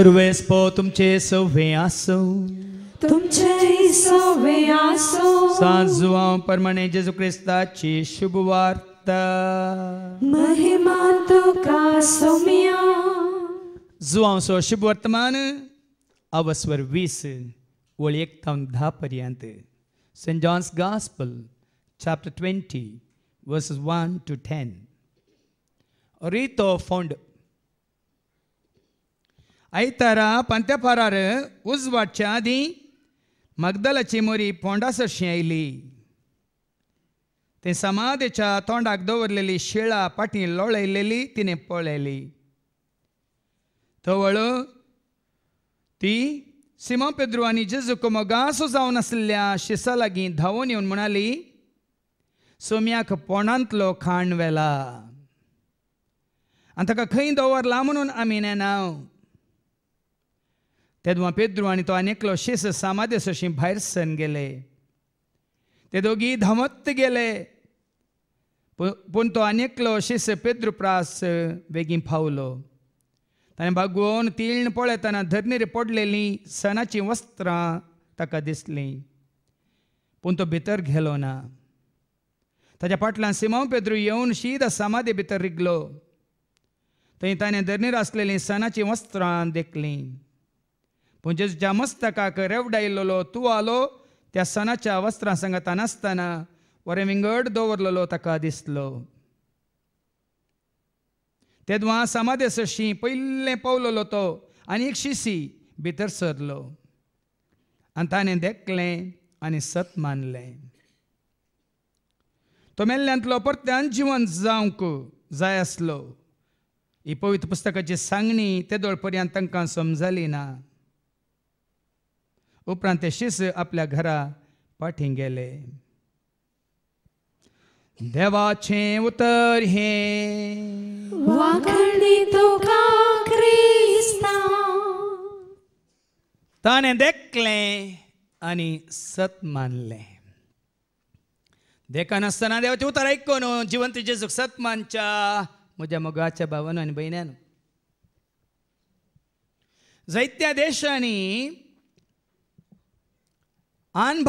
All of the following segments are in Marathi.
सर्वेस पो तुमचे सव्वे आसो तुमचे सव्वे आसो सांजुवांव परमणे जेजू ख्रिस्ताची शुभवार्ता वार्ता महिमा तुका सोमिया जुवांसो शुभ वर्तमान अवस्वर वीस ओळ एक धा पर्यंत saint John's gospel chapter 20, verses 1 to 10. Read फाउंड అయితారా పంతెపరారు उजवाटच्या आधी मगदलाची चिमोरी पोंडासर आयली ते समाधेच्या तोंडाक दवरलेली शिळा पाटी लोळयलेली तिने पळयली धवळ ती सीमा पेद्रू आणि जेजूक मोगासो जावन शिसा लागी धावून येऊन म्हणाली सोम्याक पोंडांतलो खाण वेला आणि ताका खंय दवरला म्हणून आमी नेनाव तेव्हा पेद्रू आणि तो अनेकलो शेस सामाद्य सशी भायर सन गेले ते दोघी धमत गेले पूण तो अनेक एकलो पेद्रू प्रास बेगीन पावलो ताणें भागोवन तिळण पळयताना धरणीर पडलेलीं सणाचीं वस्त्रां ताका दिसलीं पूण तो भितर गेलो ना ताच्या फाटल्यान सिमाव पेद्रू येवन शीद समाधी भितर रिगलो थंय ताणें धरणीर आसलेलीं सणाचीं वस्त्रां देखलीं म्हणजे ज्या मस्तकाक तूं आलो त्या सणाच्या वस्त्रां सांगात नासतना वरें विंगड दवरलेलो ताका दिसलो तेदवा समाधेसशी पहिले पावलेलो तो आनी एक शिशी भितर सरलो आनी ताणें देखलें आनी सत मानलें तो मेल्ल्यांतलो परत्यान जिवन जावंक जाय आसलो ही पवित्र पुस्तकाची सांगणी तेदोळ पर्यंत तांकां समजाली ना उपरांत ते शिस आपल्या घरा पाठी गेले देवाचे उतर हे ताने देखले आणि सत मानले देखा नसताना देवाचे उतार ऐकून जिवंत जेजूक सत मानच्या म्हज्या मोगाच्या भावान आणि भयण्यान जायत्या देशांनी आन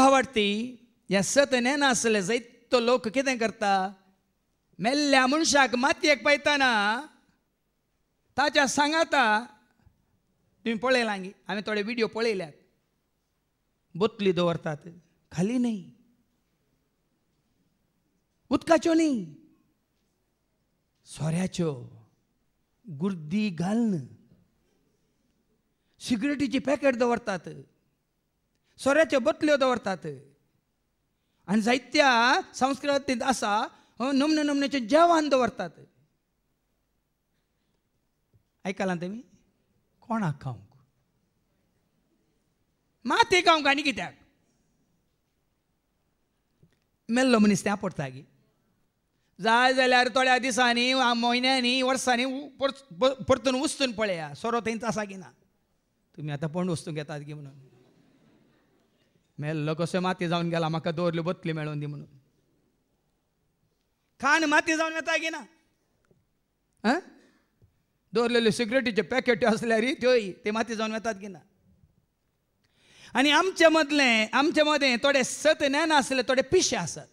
या सतने नासले जैत तो लोक कितें करता मेल्ल्या मनशाक मातयेक पैताना ताच्या सांगाता तुम्ही पळयला हांगी हांवें थोडे व्हिडिओ पळयल्यात बोतली दवरतात खाली न्हय उदकाच्यो न्ही सोऱ्याच्यो गुर्दी घालन सिगरेटीची पॅकेट दवरतात बतल्यो दवरतात आणि जायत्या संस्कृतीत असा नमने नमनेचे जेवण दवरतात ते तुम्ही कोणाक खाऊंक माते खाऊंक आनी कित्याक मेल्लो मनीस त्या पडटा गी जाय जाल्यार थोड्या दिसांनी म्हयन्यांनी वर्सांनी परतून वस्तून पळया सोरो थंयच आसा की ना तुम्ही आतां पण वस्तू घेतात की म्हणून मेल्लो कसो माती जावन गेला म्हाका दवरल्यो बतली मेळोवन दी म्हणून खाण माती जावन येता की ना आं दवरलेल्यो सिक्युरिटीच्यो पॅकेट्यो असल्यारी त्योय ते माती जावन येतात की ना आनी आमचे मदले आमचे मदें थोडे सतज्ञान आसले थोडे पिशे आसात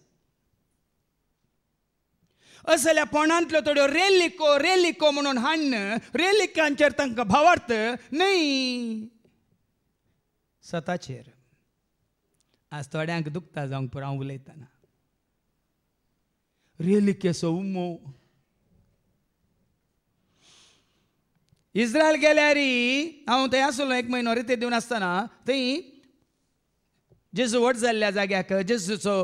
असल्या पोणांतल्यो थोड्यो रेलिको रेलिको म्हणून हाण रेलिकांचेर तांकां भावार्थ न्हय सताचेर आज थोड्यांक दुखता जावं पुरो हांव उलयतना रियली केसो उमो इस्रायल गेल्यारी हांव थंय आसलो एक म्हयनो रिते दिवन आसतना थंय जेजू व्हड जाल्ल्या जाग्याक जेजूचो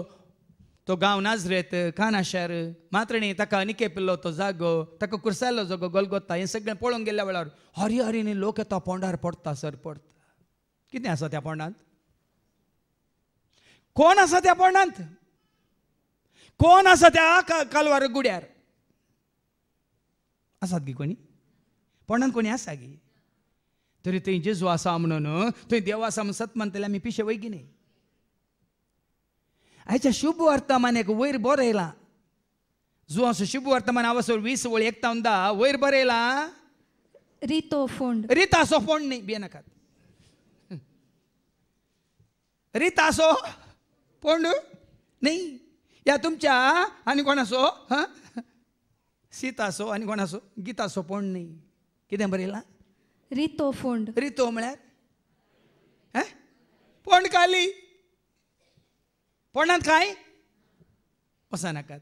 तो गांव नाजरेत मात्र मात्रणी ताका अनिकेपिल्लो तो जागो ताका कुर्साल्लो जागो गोलगोत्ता हें सगळें पळोवंक गेल्या वेळार हरी हरी न्ही लोक येता पोंडार पडता सर पडता कितें आसा त्या पोंडांत कोण आसा त्या पोंडांत कोण असा त्या कालवार गुड्यार आसात गी कोणी पोंडांत कोणी आसा गी तरी थंय जेजू आसा म्हणून थंय देव आसा म्हणून सत मानतले आमी पिशे वय की न्ही आयच्या शुभ वर्तमान एक वयर बरो येला जो असो शुभ वर्तमान आवास वीस वळ एकतावंदा वयर बरो रितो फोंड रीता असो फोंड न्ही बिये नाकात सो कोण नाही या तुमच्या आणि कोण असो हां सीता असो आणि कोण असो गीता असो पण नाही कितें बरयलां रितो फोंड रितो म्हळ्यार पोंड काली पोंडात काय नाकात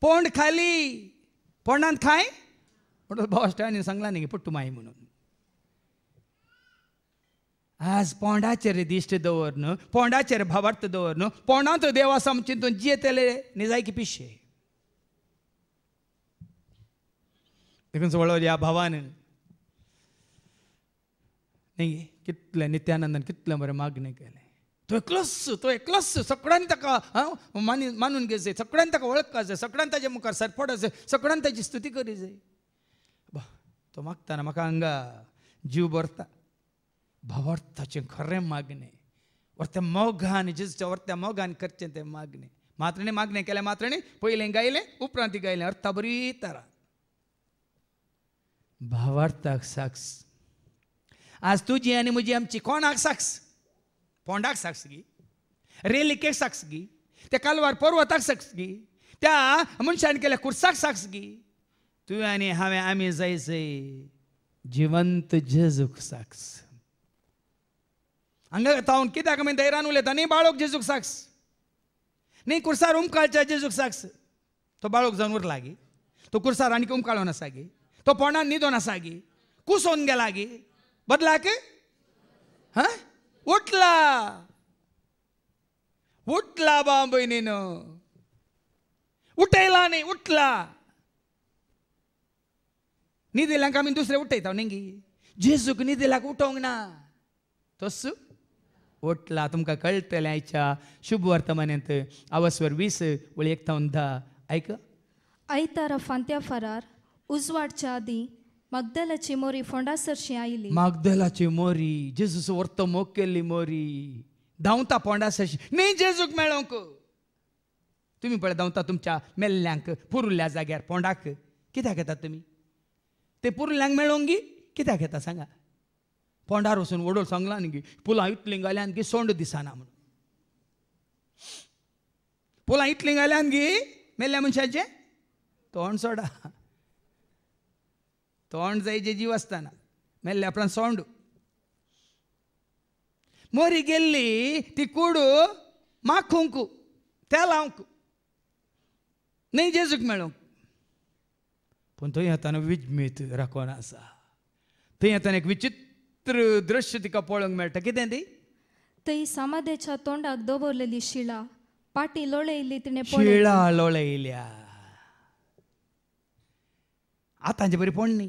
पोंड खाली पोंडात खाय म्हणून भाऊ आनी सांगला न्ही पुट्टू माई म्हणून आज पोंडाचेर दिश्ट दवर न्हू पोंडाचेर भावार्थ दवर न्हू पोंडांत देव आसा म्हण चिंतून जियेतेले निजायकी पिशे देखून वळो ह्या भावान न्ही कितले नित्यानंदान कितलें बरें मागणें केलें तो एकलोच तो एकलोच सगळ्यांनी ताका मानी मानून घे जाय सगळ्यांनी ताका वळखपा जाय सगळ्यान ताजे मुखार सरपड जाय सगळ्यान ताजी स्तुती करी जाय तो मागताना म्हाका हांगा जीव भरता भवार्थचे खरे मागणे वरते मोगान झुजचे वर्ते मोगान करचे ते मागणे मात्रणे मागणे केले मात्र पहिले गायले उपरांत ती गायले अर्थ बरी तर भवार्थक साक्ष आज तुझी आणि मुजी आमची कोणाक साक्ष पोंडाक साक्ष गी रेलिके साक्ष गी ते कालवार पर्वताक गी त्या मनशान केल्या कुर्साक साक्ष गी तु आणि हवे आम्ही जै जई जिवंत जेजूक साक्ष हांगा taun कित्याक kami daerah उलयता tani balok Yesus saks. Nih कुर्सार उमकाळच्या जेजूक Yesus तो तो बाळक जनावर लागी तो कुर्सार आणि उमकाळून असा गे तो पोणान न्हिदो असा गे कुसोन गेला गे बदला के उठला उठला बा बहिणीनं उठयला नाही उठला न्हिदिल्यांक आमी दुसरे उठयता नेंगी जेजूक न्हिदिल्याक उठोंक ना तस ओटला तुमकां कळटलें आयच्या शुभ वर्तमानांत आवस्वर वीस वळी एक थंदा आयक आयतारा फांत्या फरार उजवाडच्या आदी मगदलाची मोरी फोंडा सरशी आयली मगदलाची मोरी जेजूचो वर्त मोग केल्ली मोरी धांवता फोंडा सरशी न्ही जेजूक मेळोंक तुमी पळय धांवता तुमच्या मेल्ल्यांक पुरुल्ल्या जाग्यार फोंडाक कित्याक येतात तुमी ते पुरुल्ल्यांक मेळोंगी कित्याक येता सांगा पोंडार वचून वडोल सांगला न्ही पुलां इतलीं घाल्यान की सोंड दिसना म्हणून पुलां इतलीं गाल्यान की मेल्ल्या मनशाचें तोंड सोडा तोंड जायचे जीव आसतना मेल्ल्या आपल्यान सोंड मोरी गेल्ली ती कुडू माखूंक तेलावंक न्ही जेजूक मेळूंक पूण थंय येताना विजमीत राखोन आसा थंय येताना एक विचित्र Through drøsjetika pålung melta. Kidendi? Tøy samadecha tonda agdoborleli shila. ಪಾಟಿ ಲೋಳೆ ಇಲ್ಲಿ ತಿಣೆ ಶೀಳ ಲೋಳೆ ಇಲ್ಲ ಆತಾಂಚೆ ಬರಿ ಪೊಣ್ಣಿ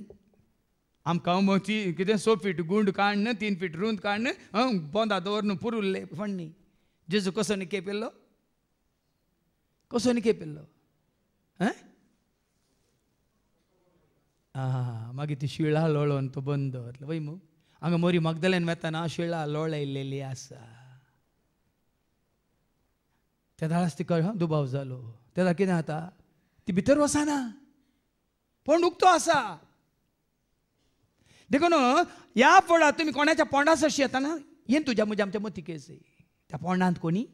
ಆಮ್ ಕಾಂಬೋಚಿ ಕಿದೆ ಸೋಫಿಟ್ ಗುಂಡು ಕಾಣ್ಣ ತೀನ್ ಫಿಟ್ ರೂಂದ್ ಕಾಣ್ಣ ಬಂದ ದೋರ್ನು ಪುರುಲ್ಲೆ ಪಣ್ಣಿ ಜೇಸು ಕೊಸೋನಿ ಕೇಪಿಲ್ಲೋ ಕೊಸೋನಿ ಕೇಪಿಲ್ಲೋ ಹಾಂ ಮಗಿತಿ ಶೀಳ ಲೋಳು ಅಂತ ಬಂದು ಅಲ್ಲ ವೈಮು हांगा मोरी मगदलेन वेताना शिळा लोळे इल्लेली आसा त्या ती कळ दुबाव जालो तेदा कितें जाता ती भितर वसाना पण उक्तो आसा देखून ह्या पोडा तुमी कोणाच्या पोंडास येता येताना येन तुज्या म्हज्या आमच्या मती केस त्या पोंडांत कोणी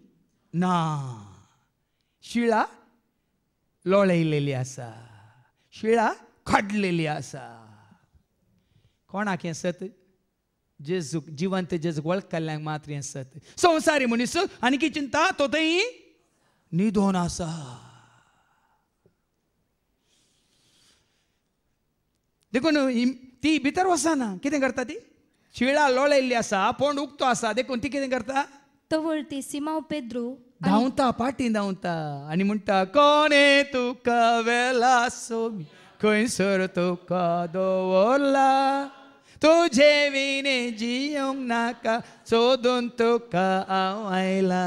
ना शिळा लोळयलेली आसा शिळा खडलेली आसा कोणाक हें सत जेजूक Jesus, જીવંત જેસ ગોળ કલ્યાણ मनीस आणि की चिंता तो చింత न्हिदोन आसा देखून ती भितर वसना कितें करता ती शिळा लोळयल्ली आसा पोंड उक्तो आसा देखून ती कितें करता तवळ ती सीमा पेद्रू धांवता पाटी धांवता आनी म्हणटा कोणे तुका वेला सोमी खंयसर तुका दवरला जेवीने विने जियोंग नाका सोदून तुका आवायला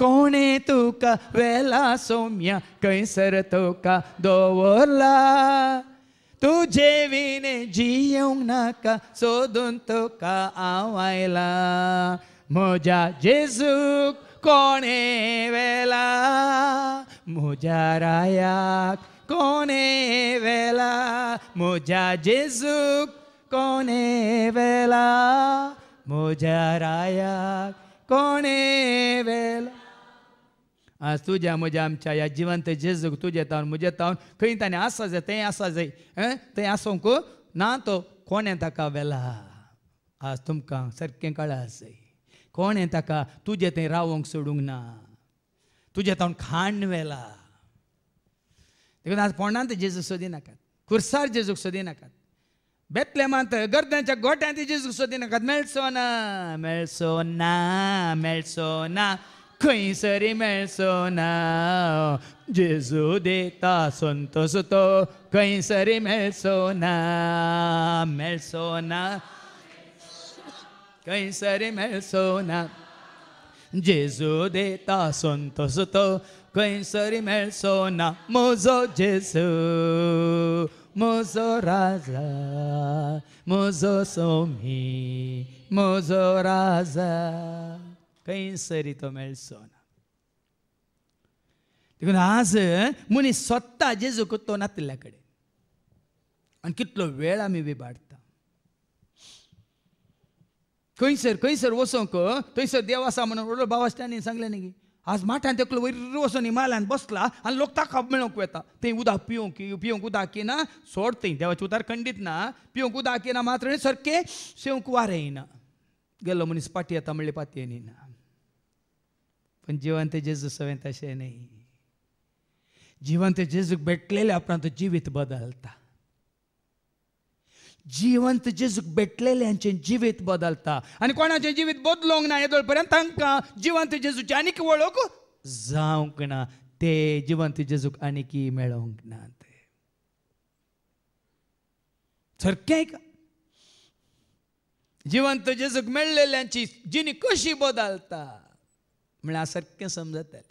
कोणे तुका वेला सोम्या कैसर तुका दोवला तुझे विने जियोंग नाका सोदून तुका आवायला मोजा जेजूक कोणे वेला मोजा राया कोणे वेला मोजा जेजूक कोणे वेला मोज्या राया कोणे वेला आज तुझ्या म्हज्या आमच्या या जिवंत जेजूक तुझे तावन म्हजे तावन खंय ताणें आसा जाय तें आसा जाय तें आसूंक ना तो कोणें ताका वेला आज तुमकां सारकें कळा जाय कोणें ताका तुजें थंय रावोंक सोडूंक ना तुजें तावन खाण वेला देखून आज पोंडांत जेजूक नाकात खुर्सार जेजूक नाकात Betlemantă, gărdența, gotanti Iisus sodină, că melsona, melsona, melsona, când sări melsona, Jesu de ta sunt suto, când sări melsona, melsona, când sări melsona, Jesu de ta sunt suto, când sări melsona, mozo Jesu. मोजो राजा मोजो सोमी मोजो राजा खंयसरी तो मेळचो ना देखून आज मनीस सोदता जेजूक तो नातल्या कडेन आनी कितलो वेळ आमी बाड़ता खंयसर खंयसर वसोंक थंयसर देव आसा म्हणून व्हडलो भावा सांगले न्ही आज माठान तेकलो वयर वचून हिमालयान बसला आनी लोक ताका मेळोंक वेता थंय उदक पिवंक पिवंक उदक येना सोड थंय देवाचें उदार खंडीत ना पिवंक उदक येना मात्र सारकें शेवंक वारें येना गेलो मनीस पाटी येता म्हणलें पातयेन ना पण जिवंत जेजूस हांवें तशें न्ही जिवंत जेजूक भेटलेल्या उपरांत जिवीत बदलता जिवंत जेजूक भेटलेल्यांचे जिवीत बदलता आनी कोणाचे जिवीत बदलोंक ना येदोळ पर्यंत तांकां जिवंत जेजूची आनीक वळख जावंक ना ते जिवंत जेजूक आनीक मेळोंक ना ते सारकें जिवंत जेजूक मेळलेल्यांची जिणी कशी बदलता म्हळ्यार सारकें समजतालें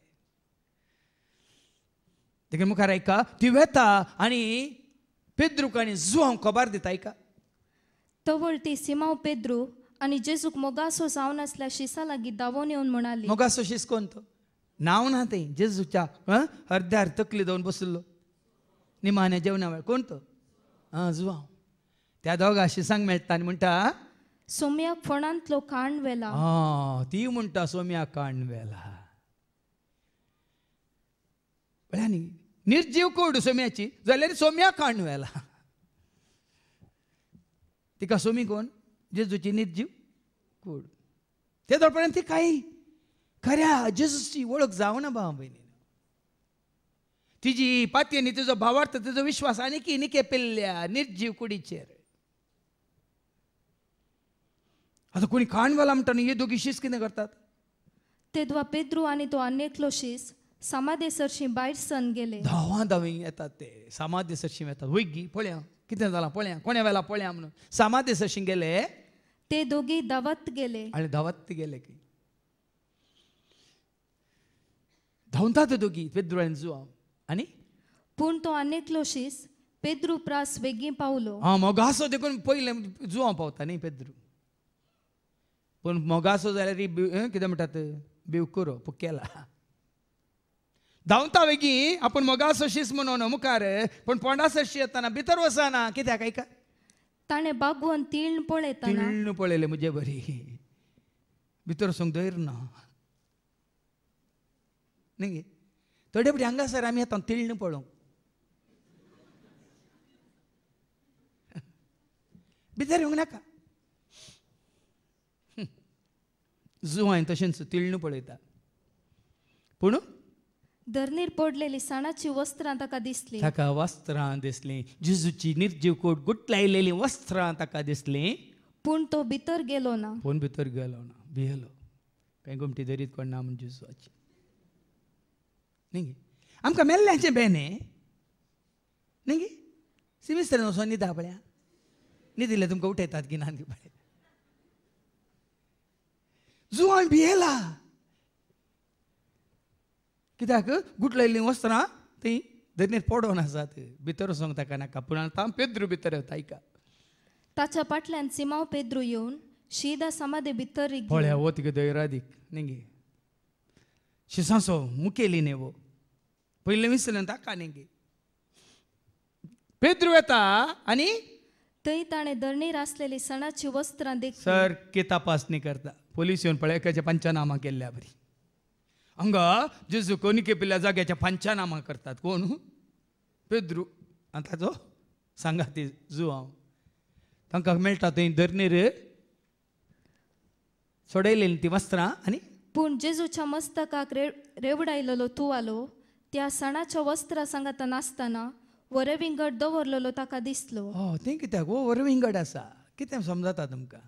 तेगे मुखार ऐका ती वेता आनी पेद्रुक आनी जुवांक खबर दिता ऐका सिमाव पेद्रू आणि जेजूक मोगासो जाऊन असल्या लागी दावून येऊन म्हणाली मोगासो शिस कोणतं नाव ना ते जेजूच्या अर्ध्यार तकली जाऊन बसलो निमाने जेवणा वेळ कोणतं हां जुवांव त्या दोघा शिसांक मेळटा आणि म्हणटा सोम्या फणांतलो कांड वेला ती म्हणटा सोम्या काणवेला वेला निर्जीव कोड सोम्याची जाल्यार सोम्या काणवेला वेला तिका सोमी कोण जेजूची निर्जीव कूड ते जोपर्यंत ती काही खऱ्या जेजूची ओळख जावना भावा भयणीन तिजी पातयेनी तिजो भावार्थ तिजो विश्वास की निके पिल्ल्या निर्जीव कुडीचेर आता कोणी काणवाला म्हणटाना हे दोगी शीस कितें करतात तेदवा पेद्रू आणि तो अनेकलो शीस सरशी भायर सन गेले धावा धावी येतात ते सरशी येतात वैगी पळया किती झाला पळ्या कोण्या वेळेला पळया म्हणून सामा गेले ते दोघे धावत गेले आणि धवत गेले की धावता ते दोघी आणि जुआ आणि पूण तो अनेक लोशीस पेद्रू प्रास बेगीन पावलो हा मोगासो देखून पयले जुआ पावता न्ही पेद्रू पूण मोगासो जाल्यार कितें म्हणटात बिवकुरो पुकेला धांवता वेगी आपूण मोगा सोशीस म्हणून मुखार पूण पोंडा सोशी येताना भितर वसना कित्याक आयका ताणें बागवन तिळण पळयता तिळण पळयलें म्हजे बरी भितर वसूंक दयर ना न्ही थोडे फुडें हांगासर आमी येता तिळण पळोवंक भितर येवंक नाका हांवें तशेंच तिळण पळयता पूण धरणीर पडलेली सणाची वस्त्रां ताका दिसली ताका वस्त्रां दिसली जिजूची निर्जीव कोट गुटलायलेली वस्त्रां ताका दिसली पूण तो भितर गेलो ना पण भितर गेलो ना भियेलो काय घुमटी धरीत कोण ना म्हण जिजूची न्ही आमकां मेल्ल्यांचें बेने न्ही सिमिस्तर वचोन न्हिदा पळया न्हिदिल्ले तुमकां उठयतात गिनान पळय जुवान भियेला कित्याक కిదాకు वस्त्रां थंय వస్తున్నా తీ आसात भितर సాతి ताका సొంగతాక నాకు పునా पेद्रू भितर येता आयका ताच्या फाटल्यान सिमाव पेद्रू येवन शिदा समाधी भितर पळ्या वो तिगे दैरादीक शी मुखेली मुकेली वो पयले विसरलें ताका नेंगे पेद्रू येता आनी थंय ताणें धरणीर आसलेली सणाची वस्त्रां देख सारकी तपासणी करता पोलीस येवन पळय एकाच्या पंचनामा केल्ल्या बरी जेजू జుజు केपिल्या जाग्याच्या पांच्या पंचनामा करतात कोण पेद्रू आनी ताजो जू हांव तांकां मेळटा थंय धरणीर सोडयलेलीं तीं वस्त्रां आनी पूण जेजूच्या मस्तकाक रे रेवडायलेलो तुवालो त्या सणाच्या वस्त्रां सांगात नासतना वरविंगड दवरलेलो ताका दिसलो हो तें कित्याक वो वरविंगड आसा कितें समजता तुमकां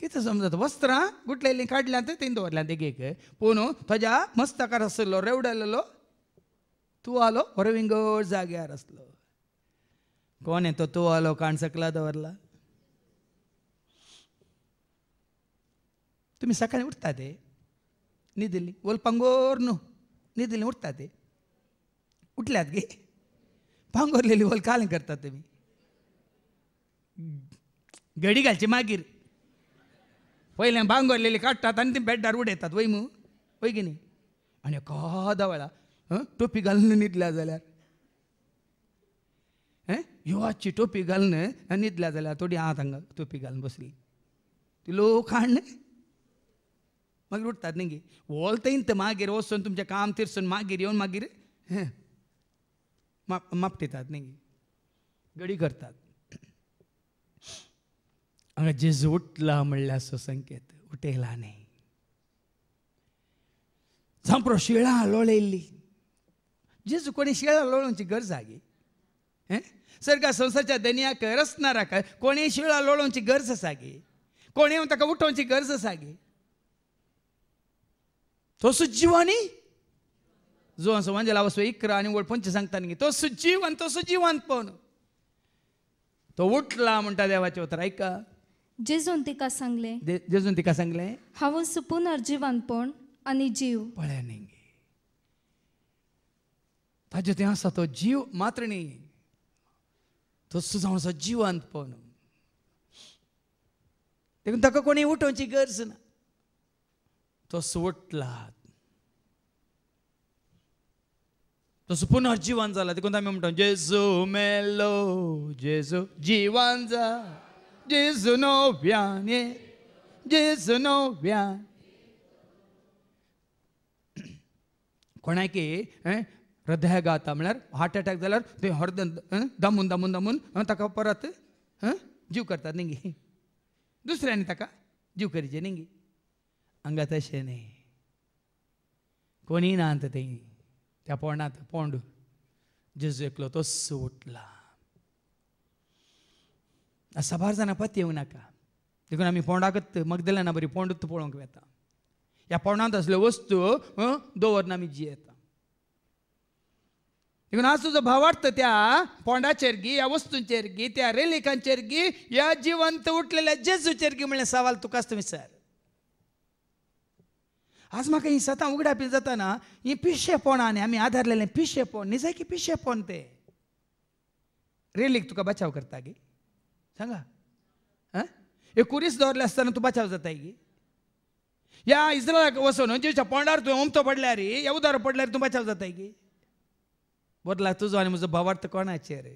कितें समजा वस्त्रां गुटलेलीं काडल्यां ते तें दवरल्यां देगेक पूण तुज्या मस्तकार आसलो तू तुवालो हरविंगड जाग्यार आसलो कोण येतो तुवालो काण सकला दवरला तुम्ही सकाळी उठता ते न्हिदिल्ली वोल पांगोर न्हू न्हिदिल्ली उठता ते उठल्यात गे पांगोरलेली वोल काल करता तुमी घडी घालची मागीर पहिल्या बांगरलेली काडटात आनी ते बेड्डार उडयतात वय मग वय की न्ही आनी एखादा वेळा टोपी घालणं निदल्या जाल्यार हें युवाची टोपी घालणं निदल्या जाल्यार थोडी हात हांगा टोपी घालून बसली ती लोक हाड मागीर उठतात न्ही गे व्हलता ते मागीर वचून तुमचें काम तिरसून मागीर येवन मागीर हें माप मापटितात न्ही घडी करतात हांगा जेजू उठला म्हणल्यार संकेत उठेला न्ही जावं शिळा लोळेली हालोळ जेजू कोणी शिळा लोळोवची गरज आगे हे सरकार संसारच्या दनियाक काय कोणी शिळा लोळोवची गरज आसा गे कोणी ताका उठोवची गरज आसा गे तो जीव जो जो समाज लावसो इकरा आणि व्हड पंच सांगता न्ही तो सुजीवन तो सुजीवन पण तो उठला म्हणटा देवाचे उतर ऐका जेजून तिका सांगले जेजून तिका सांगले हांव सुपून अर्जिवानपण आनी जीव पळ्यांनी ताजे ते आसा तो जीव मात्र न्ही तो सुद्दां आसा जिवांत पण देखून ताका कोणी उठोवची गरज ना तो सुटला तो पुनर्जीवन जिवान जाला देखून आमी म्हणटा जेजू मेलो जेजू जीवन जा Gesù non viene, Gesù non viene. कोणाकी हृदयघात म्हळ्यार हार्ट अटॅक जाल्यार ते हर्द दमून दमून दमून ताका परत जीव करतात न्ही दुसऱ्यांनी ताका जीव करीचे न्ही हांगा तशें न्ही कोणी ना ते त्या पोंडात पोंड जेजू एकलो तो सोटला ಸಭಾರ್ಜನ ಪತ್ತಿ देखून ಈಗ ನಮಗೆ मग ಮಗ್ದಲ್ಲ ना बरी पोंडूत पळोवंक वेता ह्या पोंडांत असल्यो वस्तू दवरना आमी जियेता देखून आज तुजो भावार्थ त्या पोंडाचेर गी ह्या वस्तूंचेर गी त्या रेलिकांचेर गी ह्या जिवंत उठलेल्या जेजूचेर गी म्हणलें सवाल तुकाच सर आज म्हाका ही सतां उगडापी जाताना ही आम्ही आमी आदारलेलें पोण निजाय की पिशेपोण ते रेलीक तुका बचाव करता गी सांगा हां कुरीस दवरले आसतना तू बचाव जाता गी या इस्रायलाक वचून जेच्या पोंडार तुवें ओमतो पडल्यार या उदार पडल्यार तू बचाव जाता गी बदला तुजो आणि म्हजो भावार्थ कोणाचेर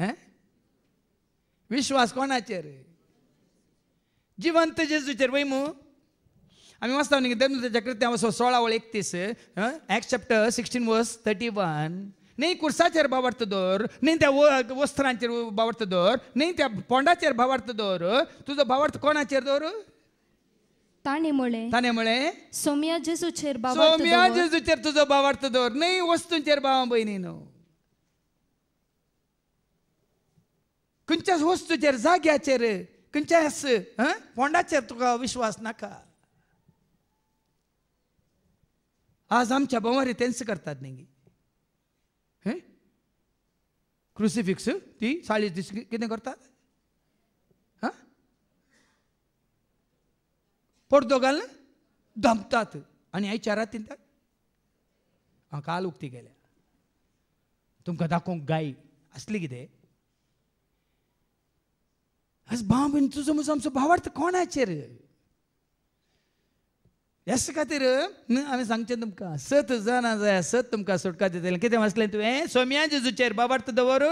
हैं विश्वास कोणाचेर जिवंत जेजूचे वय मू आमी वाचता न्ही देमदूताच्या कृत्या सोळा वळ एकतीस Acts chapter sixteen verse thirty one nem कुर्साचेर बावार्थ दवर न्ही त्या वस्त्रांचेर बावार्थ दवर न्ही त्या पोंडाचेर बावार्थ दवर तुजो भावार्थ कोणाचेर दवर ताणे म्हळे ताणे म्हळे सोम्या जेजूचेर सोम्या जेजूचेर तुजो भावार्थ दवर न्ही वस्तूंचेर बावा भयणी न्हू खंयच्याच वस्तूचेर जाग्याचेर खंयच्याच पोंडाचेर तुका विश्वास नाका आज आमच्या बोमारी तेंच करतात न्ही क्रुसिफिक्स ती चाळीस दिस कितें करतात हां पोर्तुगाल धमतात आनी आई चारात तिंतात हांव काल उक्ती केल्या तुमकां दाखोवंक गाय असली कितें आज भाव बीन तुजो म्हजो आमचो भावार्थ कोणाचेर हेस खातीर हांवें सांगचें तुमकां सत जाणा जाय सत तुमकां सुटका दितलें कितें वाचलें तुवें सोम्या जेजूचेर बाबार दवर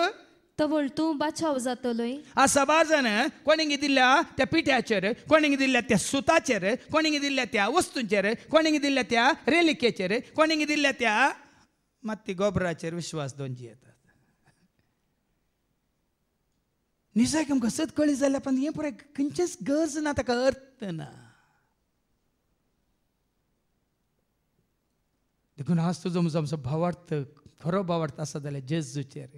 तवळ तूं बाचाव जातलोय आसा बार जाण कोणीक दिल्या त्या पिठ्याचेर कोणीक दिल्या त्या सुताचेर कोणीक दिल्या त्या वस्तूंचेर कोणीक दिल्या त्या रेलिकेचेर कोणीक दिल्या त्या माती गोबराचेर विश्वास दोनची येतात निसायक आमकां सत कळी जाल्यार पण हें पुराय खंयचेच गरज ना ताका अर्थ ना देखून आज तुजो म्हजो आमचो भावार्थ खरो भावार्थ आसा जाल्यार जेजूचेर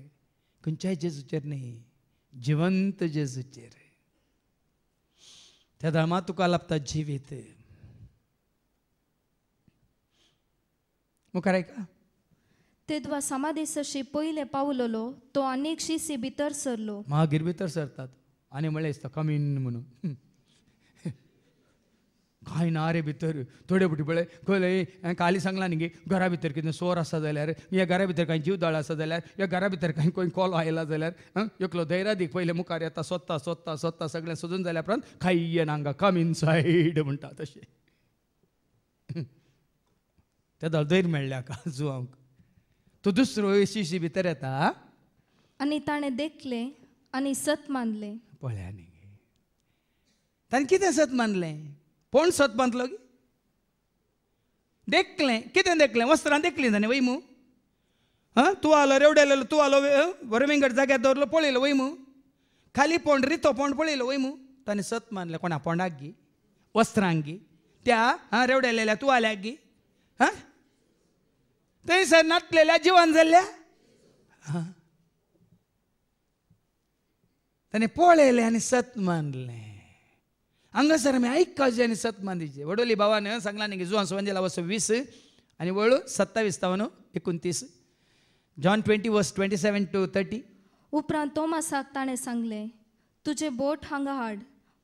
खंयच्याय जेजूचेर न्ही जिवंत जेजूचेर त्या धर्मा तुका लाभता जिवीत मुखार आयका समाधी सशी पयले पावलो तो आनीक शिसी भितर सरलो मागीर भितर सरतात आनी म्हणलें दिसता कमीन म्हणून काय ना रे भितर थोडे फुटी पळय खंय काली सांगलां न्ही घरा भितर कितें सोर आसा जाल्यार या घरा भितर कांय दाळ आसा जाल्यार या घरा भितर कांय कोण कॉल आयला जाल्यार एकलो दैरादीक पयले मुखार येता सोदता सोदता सोदता सगळें सोदून जाल्या उपरांत खाई नांगा कम इन सायड म्हणटा तशें तेदो दैर मेळ्ळ्या जुवांक तो दुसरो येशीशी भितर येता आनी ताणें देखले आनी सत मानले पळया न्ही ताणें कितें सत मानलें कोण सत बांदलो गी देखलें कितें देखलें वस्त्रां देखलीं ताणें वयमू हां तूं आलो रेवडेलेलो तूं आलो वरविंगड जाग्यार दवरलो पळयलो वयमू खाली पोंड रितो पोंड पळयलो वयमू ताणें सत मानलें कोणा पोंडाक गी वस्त्रांक गी त्या हां आलेल्या तूं आल्याक गी हां थंयसर नाटलेल्या जीवन जाल्ल्या हां ताणें पळयलें आनी सत मानलें ಹಂಗಸರಮೆ आणि सत ಮಂದಿಜೆ ಒಡೋಲಿ ಭವಾನ ಸಂಗ್ಲಾ ನಿಂಗೆ ಜುವಾನ್ ಸುವಂಜಲ ವಸ वीस आणि वळू सत्तावीस तावनो एकोणतीस John twenty verse twenty seven to thirty उपरांत तोमासाक ताणें सांगलें तुझे बोट हांगा हाड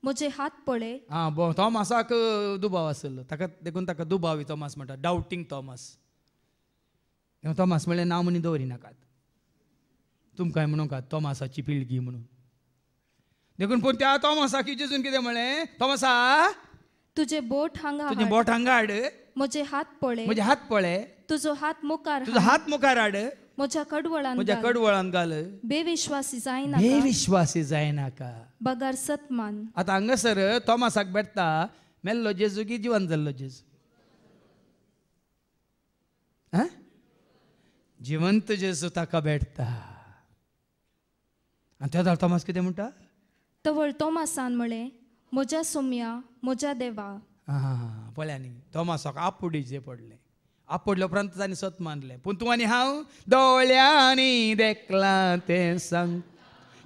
म्हजे हात पळय आं तोमासाक दुबाव आसलो ताका देखून ताका दुबावी तोमास म्हणटा डावटींग तोमास तोमास म्हणलें नांव म्हणी दवरिनाकात तुमकांय म्हणूंकात तोमासाची पिळगी म्हणून देखून पण त्या तोमासाकी जेजून कितें म्हणले तोमासा तुझे बोट हांगा तुझे बोट हांगा हाड म्हजे हात पळे म्हजे हात पळे तुझो हात मुखार तुझो हात मुखार हाड म्हज्या कडवळान म्हज्या कडवळान घाल बेविश्वासी जायना बेविश्वासी जायनाका बगार सतमान आता हांगासर तोमासाक भेटता मेल्लो जेजू की जिवन जाल्लो जेजू जिवंत जेजू ताका भेटता आणि त्या तोमास कितें म्हणटा तो वळतो मासान ಮೊಜಾ ಸೊಮ್ಯಾ सोम्या देवा देवा पळया न्ही आपुडी आपुडीचे पडले आपुडलो उपरांत तांणी सत मानले पूण तूं आनी हांव दोळ्यांनी देखला ते सांग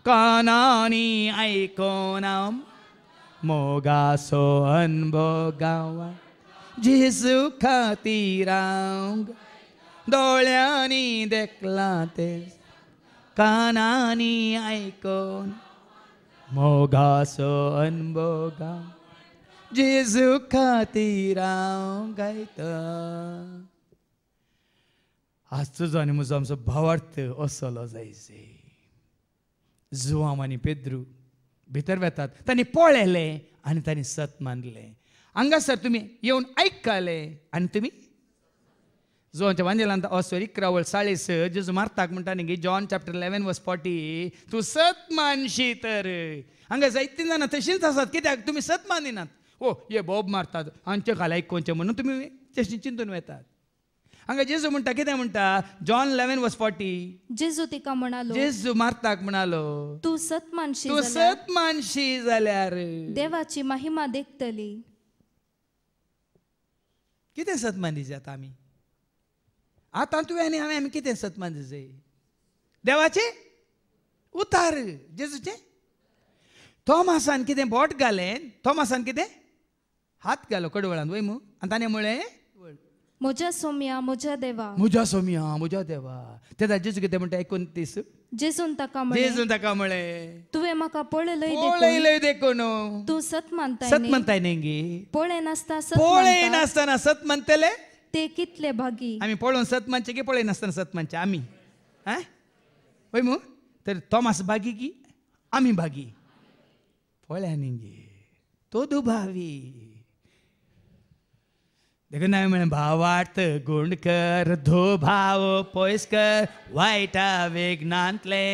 कानांनी आयकोन मोगा सो अनभो गावा जिसू खातीर हांव दोळ्यांनी देखला ते कानांनी आयकोन मोगास अनबोगा जेजू राम गायता आजचो आनी म्हजो आमचो भावार्थ असलो जायचे जुवाम आनी पेद्रू भितर वेतात तांणी पळयलें आनी तांणी सत मानलें हांगासर तुमी येवन आयकताले आनी तुमी जो हांचे वांदिलां अस्वरीक रावळ साळे स जेजू मारताक म्हणटा न्ही गी John chapter eleven verse forty तूं सत मानशी तर हांगा जायती जाणां तशींच आसात कित्याक तुमी सत मानिनात ओ हे बॉब मारतात हांचे खाला आयकोचे म्हणून तुमी तशी चिंतून वेतात हांगा जेजू म्हणटा कितें म्हणटा जॉन इलेवन वॉज फॉटी जेजू तिका म्हणालो जेजू मारताक म्हणालो तूं सत मानशी तूं सत मानशी जाल्यार देवाची महिमा देखतली कितें सत मानी जाता आमी అతంతువేని ఆమె ఆమెకి తెలుసత్ మంది దేవాచి ఉతారు జేసుచే తోమాస్ అని కిదే బోట్ గాలే తోమాస్ అని कितें हात घालो कडवळान वय मू आनी ताणें म्हळे मुजा सोमया मुजा देवा मुजा सोमया मुजा देवा ते जेजू कितें म्हणटा एकोणतीस जेजून ताका म्हळे जेजून ताका म्हळें तुवें म्हाका पळयलय पळयलय देखून तूं सत मानताय सत मानताय नेंगी पळय नासता सत पळय नासतना सत मानतले ते कितले भागी आम्ही पळून सत की पळय नसताना सतमांचे आम्ही आं मग तर तर तोमास भागी की आम्ही भागी पळ्या निंगे तो दुभावी देखून म्हणे म्हळें भावार्थ कर धो भाव कर वायटा वेगनांतले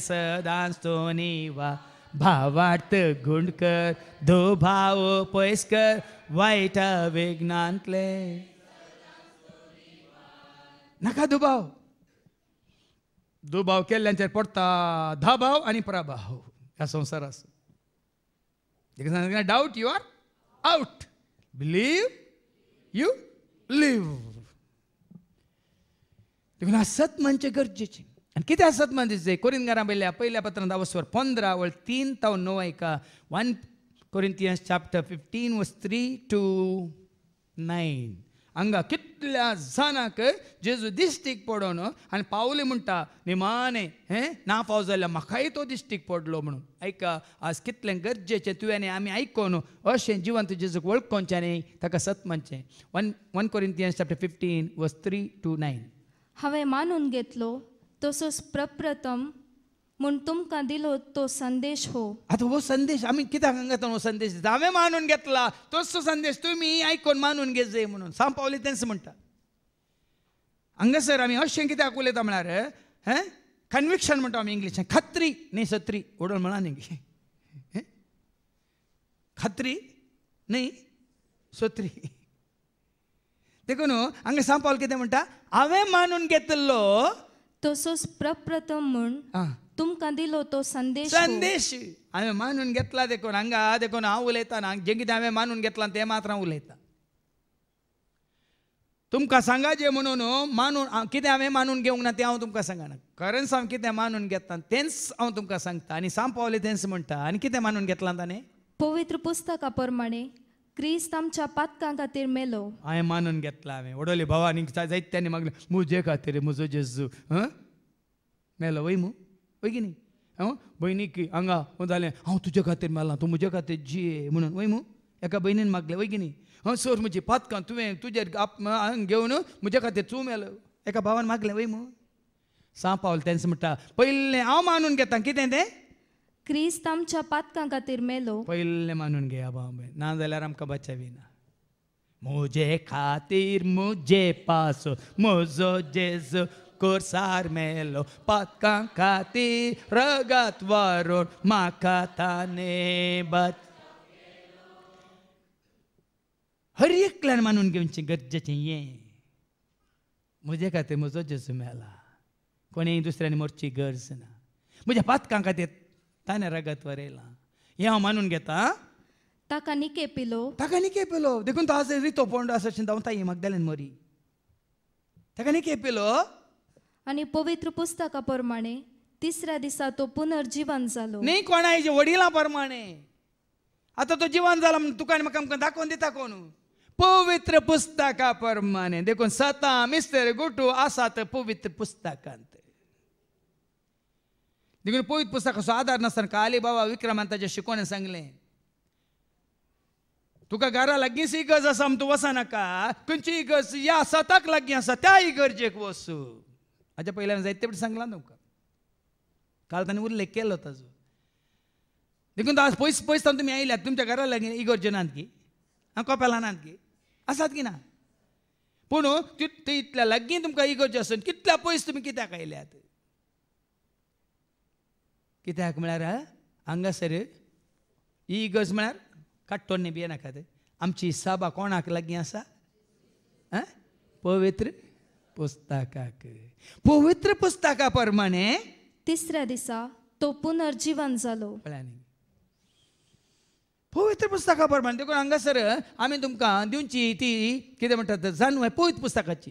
सदांच तोनी वा भावार्थ कर धो भाव कर वायटा वेगनांतले नका दुबाव दुबाव केल्ल्यांचेर पडता धाबाव आनी प्रभाव ह्या संवसार doubt doubt you are out believe you live तुम्ही असत म्हणजे गरजेचे आनी कितें असत म्हणजे कोरिंदकारां पयल्या पयल्या पत्रांत अवस्वर पंदरा वळ तीन ताव णव ऐका one Corinthians chapter fifteen verse three to nine हांगा कितल्या जाणांक जेजू दिश्टीक पडोन आनी पावले म्हणटा निमाने हे ना पाव जाल्यार म्हाकाय तो दिश्टीक पडलो म्हणून आयका आज कितलें गरजेचें तुवें आमी आयकोन अशें जिवंत जेजूक वळखोनच्यानी ताका सत्मानचें one one Corinthian chapter fifteen verse three to nine हांवें मानून घेतलो तसोच प्रप्रथम म्हूण तुमकां दिलो तो संदेश हो आता हो संदेश आम्ही कित्याक हांगा तो संदेश दिता हांवें मानून घेतला तोच तो संदेश तुम्ही आयकून मानून घेजे म्हणून सांग पावले तेंच म्हणटा हांगासर आमी अशें कित्याक उलयता म्हळ्यार हे कन्विक्शन म्हणटा आमी इंग्लिशान खात्री न्ही सत्री उडोवन म्हणा न्ही खात्री न्ही सोत्री देखून हांगा सांग पावल कितें म्हणटा हांवें मानून घेतलो तसोच प्रप्रथम म्हूण तुम कंदिलो तो संदेश हो। संदेश हांवें मानून घेतला देखो हांगा देखून हांव उलयतां ना जेगीत हांवें मानून घेतला ते मात्र हांव उलयतां तुमकां जे म्हणून हो, मानून कितें हांवें मानून घेवंक ना तें हांव तुमकां सांगना कारण हांव कितें मानून घेतां तेंच हांव तुमकां सांगता आनी साम पावले तेंच म्हणटा आनी कितें मानून घेतलां ताणें पवित्र पुस्तका प्रमाणे क्रिस्त आमच्या पातकां खातीर मेलो हांवें मानून घेतला हांवें वडोली भावांनी जायत त्यांनी मागलें मुजे खातीर म्हजो जेजू हं मेलो वय मू वय की न्ही हांव भयणीक हांगा जालें हांव तुजे खातीर मारलां तूं म्हजे खातीर जी म्हणून वय मू एका भयणीन मागलें वय की न्ही हांव सर म्हजी पातकां तुवें तुजेर घेवन म्हजे खातीर चू मेलो एका भावान मागलें वय मू सांग पावल तेन्ना म्हणटा पयलें हांव मानून घेता कितें तें क्रिस्त आमच्या पातकां खातीर मेलो पयलें मानून घेया बाबा ना जाल्यार आमकां ना मुझे खातीर मुझे पास म्हजो जेज Sarmelo, patkang kati, regat varun, makatane bat. हर एकल्यान मानून घेवचे गरजेचे हे म्हजे खातीर म्हजो जेजू मेला कोणी दुसऱ्यानी मोरची गरज ना म्हज्या पातकां खातीर ताणें रगत वरयलां हें हांव मानून घेता ताका न्ही केपिलो ताका नी केपिलो देखून तो आज रितो पोंडो आसा धांवता ही म्हाका मोरी ताका न्ही केपिलो आणि पवित्र पुस्तका प्रमाणे तिसऱ्या दिसा तो पुनर्जीवन झालो न्ही कोणाच्या वडिला प्रमाणे आता तो जीवन झाला म्हणून तुका म्हाका दाखवून देता कोण पवित्र पुस्तका प्रमाणे देखून सता मिस्तर गुटू तर पवित्र पुस्तकांत देखून पवित्र पुस्तकाचो आधार नासतना काली बाबा विक्रमान ताच्या शिकवणे सांगले तुका घरा लागींच इगर्ज आसा तू तूं वचनाका खंयची इगर्ज या सताक लागीं आसा त्या इगर्जेक वसू हाच्या पयल्यान जायते सांगला सांगलां तुमकां काल ताणें उल्लेख केलो ताजो देखून आज पयस पयस सावन तुमी आयल्यात तुमच्या घरा लागीं इगर्जनांत की आं कोपेलानांत की आसात की ना पूण ते इतल्या लागीं तुमकां इगर्ज आसून कितल्या पयस तुमी कित्याक आयल्यात कित्याक म्हळ्यार हांगासर ही इगर्ज म्हळ्यार काट्टोन्ने बिये नाकात आमची साबा कोणाक लागीं आसा पवित्र पुस्तकाक पवित्र पुस्तका प्रमाणे तिसऱ्या दिसा तो पुनर्जीवन झालो पवित्र पवित्र प्रमाणे देखून हंगासर आम्ही तुमकां दिवची ती म्हणतात म्हणटात आहे पवित्र पुस्तकाची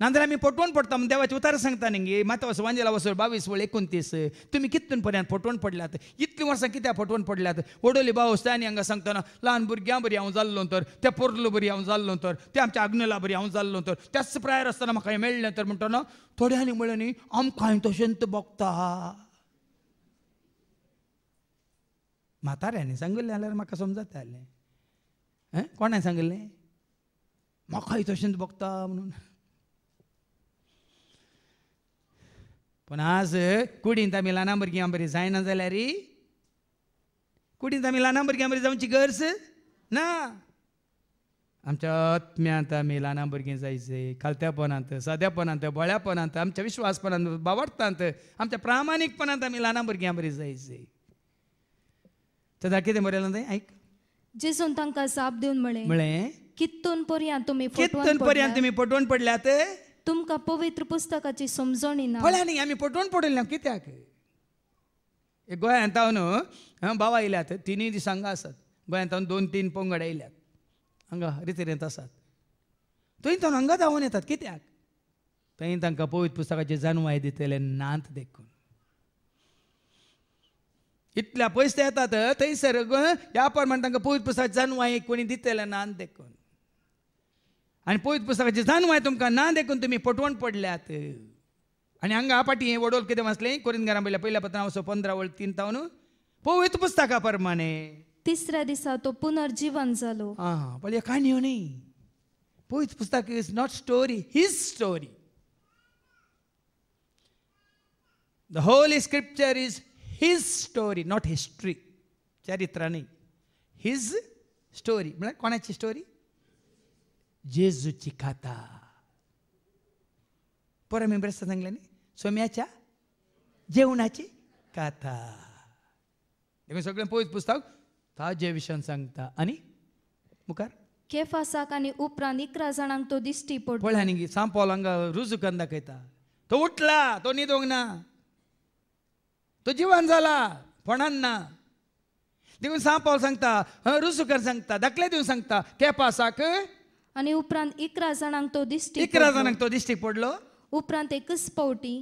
नंतर आमी पटवून पडतो म्हण देवाचे उतार सांगता न्ही मातवास वांजेला वसोर बावीस वळ एकोणतीस तुम्ही कितून पर्यंत पटवून पडल्यात इतलीं वर्सां कित्याक पटवून पडल्यात ओडोली बावस तांणी हांगा सांगतना ल्हान भुरग्यां बरी हांव जाल्लो तर त्या पोरलो बरी हांव जाल्लो तर त्या आमच्या आग्नेला बरी हांव जाल्लो तर त्याच प्रायर आसतना म्हाका हें मेळ्ळें तर म्हणटना थोड्यांनी म्हळें न्ही आमकां हांवें तशेंत भोगता म्हाताऱ्यांनी सांगिल्लें जाल्यार म्हाका समजतालें कोणाय सांगिल्लें म्हाकाय तशेंत भोगता म्हणून पूण आज कुडीन तमिलाना भुरग्यां बरी जायना जाल्यार कुडीन तमिलाना भुरग्यां बरी जावची गरज ना आमच्या आत्म्यांत मेलाना भुरगीं जायचे खालत्यापणांत सद्यापणांत बळ्यापणांत आमच्या विश्वासपणांत बावडतांत आमच्या प्रामाणीकपणांत आमी ल्हाना भुरग्यां बरी जायचे तेदा कितें बरयलां तें आयक जेसून तांकां साप दिवन म्हळें म्हळें कितून पर्यंत तुमी कितून पर्यंत तुमी पटोवन पडल्यात तुमका पवित्र पुस्तकाची समजणी ना फळ्या न्ही आमी पटवून ना कित्याक गोंयांत हांव बाबा येयल्यात तिनी दीस हांगा आसात गोंयांत दोन तीन पंगड आयल्यात हांगा रितेरेंत आसात थंय तावन हांगा धांवून येतात कित्याक थंय तांकां पवित्र पुस्तकाचे जनवाय दितले नांत देखून इतल्या पयस ते येतात थंयसर ह्या प्रमाणे तांकां पवित्र पुस्तकाचे जनवाय कोणी दितले नांत देखून आणि पोहित पुस्तकाचे जाणव आहे तुमका ना देखून तुम्ही पटवण पडल्यात आणि हांगा फाटी हे वडोल कितें वाचले कोरीन घरा पयल्या पयल्या पत्रां वचो पंदरा वळ तीन तावन पोयत पुस्तका प्रमाणे तिसऱ्या दिसा तो पुनर्जीवन झालो हां पण काणयो नाही पोहित पुस्तक is not story his story the whole scripture is his story not history चरित्र नाही हिज स्टोरी म्हणजे कोणाची स्टोरी जेजूची खाता परमेंब्रेस सांगल्याने सोम्याच्या जेवणाची काथा देखून सगळे पळत पुस्तक ताजे विशयान सांगता आणि मुखार केफासाक आनी उपरांत इकरा जाणांक तो दिश्टी पड पळय आनी साम हांगा रुजू करून दाखयता तो उठला तो न्हिदोंक ना तो जीवन झाला फोणान ना देखून सांगता रुजू कर सांगता दाखले देऊन सांगता केफासाक आणि उपरांत इकरा जाणांक तो दिश्टी इकरा जाणांक तो दिश्टी पडलो उपरांत एकच पावटी